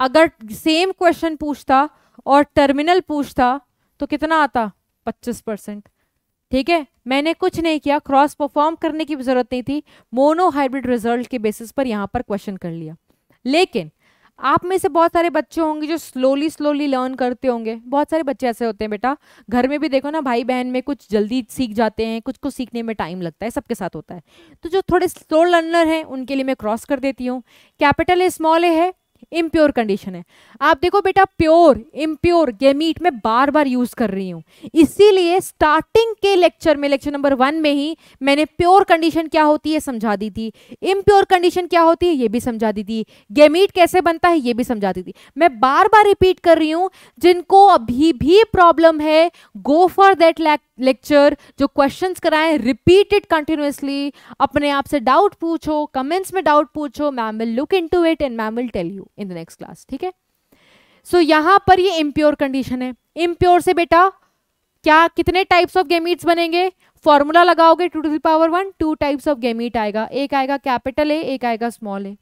अगर सेम क्वेश्चन पूछता और टर्मिनल पूछता तो कितना आता 25 परसेंट ठीक है मैंने कुछ नहीं किया क्रॉस परफॉर्म करने की ज़रूरत नहीं थी मोनोहाइब्रिड रिजल्ट के बेसिस पर यहाँ पर क्वेश्चन कर लिया लेकिन आप में से बहुत सारे बच्चे होंगे जो स्लोली स्लोली लर्न करते होंगे बहुत सारे बच्चे ऐसे होते हैं बेटा घर में भी देखो ना भाई बहन में कुछ जल्दी सीख जाते हैं कुछ को सीखने में टाइम लगता है सबके साथ होता है तो जो थोड़े स्लो लर्नर हैं उनके लिए मैं क्रॉस कर देती हूँ कैपिटल ए स्मॉल ए है इम्प्योर कंडीशन है आप देखो बेटा प्योर इम्प्योर गेमीट में बार बार यूज कर रही हूँ इसीलिए स्टार्टिंग के लेक्चर में लेक्चर नंबर वन में ही मैंने प्योर कंडीशन क्या होती है समझा दी थी इम्प्योर कंडीशन क्या होती है ये भी समझा दी थी गेमीट कैसे बनता है ये भी समझा दी थी मैं बार बार रिपीट कर रही हूँ जिनको अभी भी प्रॉब्लम है गो फॉर दैट लेक्चर जो क्वेश्चन कराएं रिपीटेड कंटिन्यूसली अपने आप से डाउट पूछो कमेंट्स में डाउट पूछो ma'am will look into it and ma'am will tell you in the next class ठीक है सो यहां पर ये इम्प्योर कंडीशन है इम्प्योर से बेटा क्या कितने टाइप्स ऑफ गेमीट्स बनेंगे फॉर्मूला लगाओगे two to the power one two types of gamete आएगा एक आएगा कैपिटल ए एक आएगा स्मॉल ए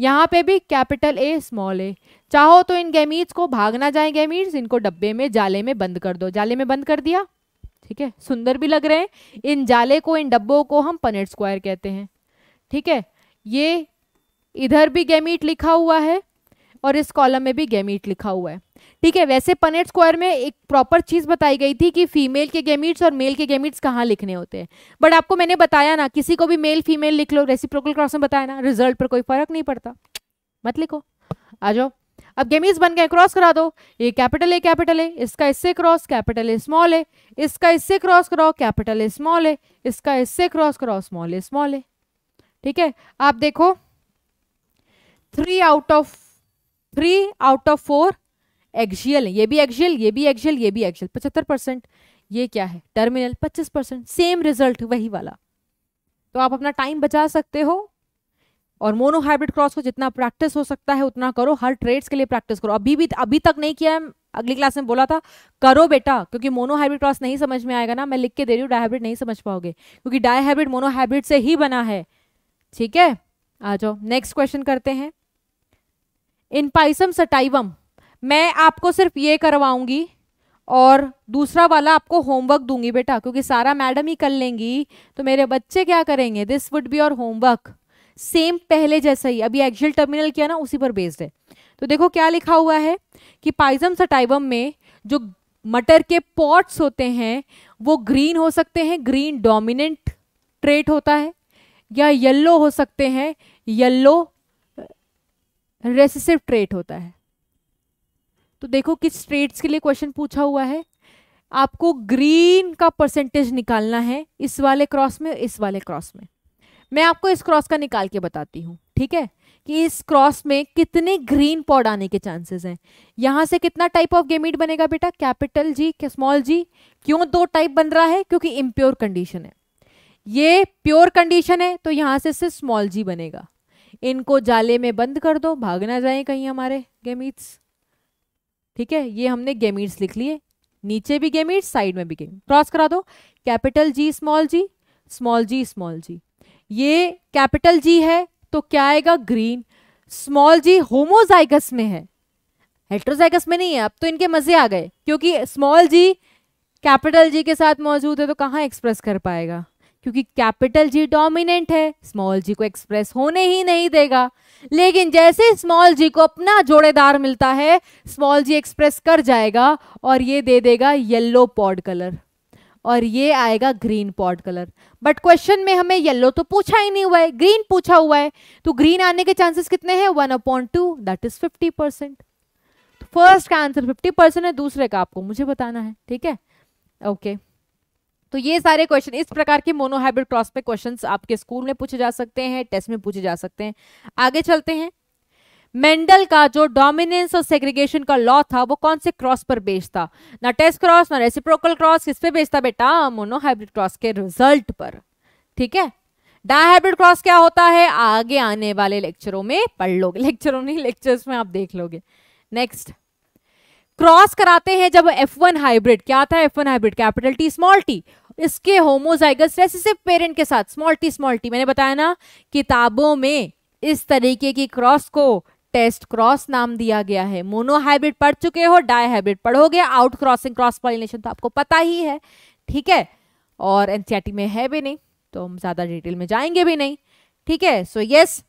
यहाँ पे भी कैपिटल ए स्मॉल ए चाहो तो इन गेमीट्स को भागना जाए गेमीट्स इनको डब्बे में जाले में बंद कर दो जाले में बंद कर दिया ठीक है सुंदर भी लग रहे हैं इन जाले को इन डब्बों को हम पनेट स्क्वायर कहते हैं ठीक है ये इधर भी गेमीट लिखा हुआ है और इस कॉलम में भी गेमीट लिखा हुआ है ठीक है वैसे पनेट स्क्वायर में एक प्रॉपर चीज़ बताई गई थी कि फीमेल के गेमीट्स और मेल के गेमीट्स कहाँ लिखने होते हैं बट आपको मैंने बताया ना किसी को भी मेल फीमेल लिख लो रेसिप्रोकल क्रॉस में बताया ना रिजल्ट पर कोई फर्क नहीं पड़ता मत लिखो आ जाओ अब गेमीज बन गए क्रॉस करा दो ये कैपिटल है कैपिटल है इसका इससे क्रॉस कैपिटल है स्मॉल है इसका इससे क्रॉस कराओ कैपिटल है स्मॉल है इसका इससे क्रॉस कराओ स्मॉल है स्मॉल है ठीक है आप देखो three out of three out of four axial ये भी एक्जियल ये भी एक्जियल ये भी एक्जियल पचहत्तर परसेंट ये क्या है टर्मिनल पच्चीस परसेंट सेम रिजल्ट वही वाला तो आप अपना टाइम बचा सकते हो और मोनो हाइब्रिड क्रॉस को जितना प्रैक्टिस हो सकता है उतना करो हर ट्रेड्स के लिए प्रैक्टिस करो अभी भी अभी तक नहीं किया है अगली क्लास में बोला था करो बेटा क्योंकि मोनो हाइब्रिड क्रॉस नहीं समझ में आएगा ना मैं लिख के दे रही हूँ डायहाइब्रिड नहीं समझ पाओगे क्योंकि डायहाइब्रिड मोनो हाइब्रिड से ही बना है ठीक है आ जाओ नेक्स्ट क्वेश्चन करते हैं इन पाइसम सटाइवम मैं आपको सिर्फ ये करवाऊंगी और दूसरा वाला आपको होमवर्क दूंगी बेटा क्योंकि सारा मैडम ही कर लेंगी तो मेरे बच्चे क्या करेंगे this would be your homework same पहले जैसा ही अभी एक्जल टर्मिनल किया ना उसी पर बेस्ड है तो देखो क्या लिखा हुआ है कि पाइजम सटाइवम में जो मटर के पॉट्स होते हैं वो ग्रीन हो सकते हैं ग्रीन डोमिनेंट ट्रेट होता है या येल्लो हो सकते हैं येल्लो रेसिसिव ट्रेट होता है तो देखो किस ट्रेट्स के लिए क्वेश्चन पूछा हुआ है आपको ग्रीन का परसेंटेज निकालना है इस वाले क्रॉस में इस वाले क्रॉस में मैं आपको इस क्रॉस का निकाल के बताती हूँ ठीक है कि इस क्रॉस में कितने ग्रीन पॉड आने के चांसेस हैं यहाँ से कितना टाइप ऑफ गेमिट बनेगा बेटा कैपिटल जी क्या स्मॉल जी क्यों दो टाइप बन रहा है क्योंकि इम्प्योर कंडीशन है ये प्योर कंडीशन है तो यहाँ से इससे स्मॉल जी बनेगा इनको जाले में बंद कर दो भाग ना जाए कहीं हमारे गेमीट्स ठीक है ये हमने गेमीट्स लिख लिए नीचे भी गेमीट्स साइड में भी गेम क्रॉस करा दो capital G small G small G small G ये कैपिटल जी है तो क्या आएगा ग्रीन स्मॉल जी होमोजाइगस में है हेट्रोजाइगस में नहीं है अब तो इनके मजे आ गए क्योंकि स्मॉल जी कैपिटल जी के साथ मौजूद है तो कहाँ एक्सप्रेस कर पाएगा क्योंकि कैपिटल जी डोमिनेंट है स्मॉल जी को एक्सप्रेस होने ही नहीं देगा लेकिन जैसे स्मॉल जी को अपना जोड़ेदार मिलता है स्मॉल जी एक्सप्रेस कर जाएगा और ये दे देगा येल्लो पॉड कलर और ये आएगा green pod colour but question में हमें येलो तो पूछा ही नहीं हुआ है ग्रीन पूछा हुआ है तो ग्रीन आने के चांसेस कितने हैं one upon two that is fifty percent first का आंसर फिफ्टी परसेंट है दूसरे का आपको मुझे बताना है ठीक है ओके okay. तो ये सारे क्वेश्चन इस प्रकार के मोनोहाइब्रिड क्रॉस पे क्वेश्चंस आपके स्कूल में पूछे जा सकते हैं टेस्ट में पूछे जा सकते हैं आगे चलते हैं मेंडल का जो डोमिनेंस और सेग्रीगेशन का लॉ था वो कौन से क्रॉस पर बेच था ना टेस्ट क्रॉस ना रेसिप्रोकल क्रॉस किस पे बेचता बेटा मोनोहाइब्रिड क्रॉस के रिजल्ट पर ठीक है डायहाइब्रिड क्रॉस क्या होता है आगे आने वाले लेक्चरों में पढ़ लोगे लेक्चरों नहीं लेक्चर्स में आप देख लोगे नेक्स्ट क्रॉस कराते हैं जब F1 हाइब्रिड क्या था F1 hybrid capital T small T इसके होमोजाइगस रेसिसिव पेरेंट के साथ स्मॉल टी स्मॉल टी मैंने बताया ना किताबों में इस तरीके की क्रॉस को टेस्ट क्रॉस नाम दिया गया है मोनोहाइब्रिड पढ़ चुके हो डाईहाइब्रिड पढ़ोगे आउट क्रॉसिंग क्रॉस पॉलिनेशन तो आपको पता ही है ठीक है और एनसीईआरटी में है भी नहीं तो हम ज़्यादा डिटेल में जाएंगे भी नहीं ठीक है so yes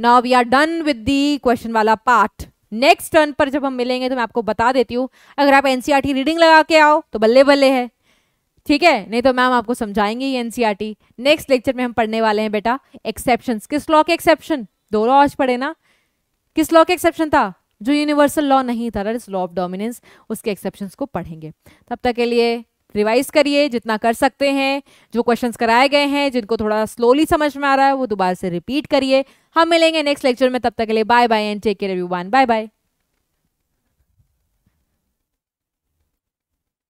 now we are done with the question वाला पार्ट नेक्स्ट टर्न पर जब हम मिलेंगे तो मैं आपको बता देती हूँ अगर आप एनसीईआरटी रीडिंग लगा के आओ तो बल्ले बल्ले है ठीक है नहीं तो मैम आपको समझाएंगे ही एनसीईआरटी नेक्स्ट लेक्चर में हम पढ़ने वाले हैं बेटा एक्सेप्शन किस लॉ के एक्सेप्शन दो लॉ आज पढ़े ना किस लॉ के एक्सेप्शन था जो यूनिवर्सल लॉ नहीं था that is law of dominance उसके एक्सेप्शन को पढ़ेंगे तब तक के लिए रिवाइज करिए जितना कर सकते हैं जो क्वेश्चंस कराए गए हैं जिनको थोड़ा स्लोली समझ में आ रहा है वो दोबारा से रिपीट करिए हम मिलेंगे नेक्स्ट लेक्चर में तब तक के लिए bye bye and take care everyone bye bye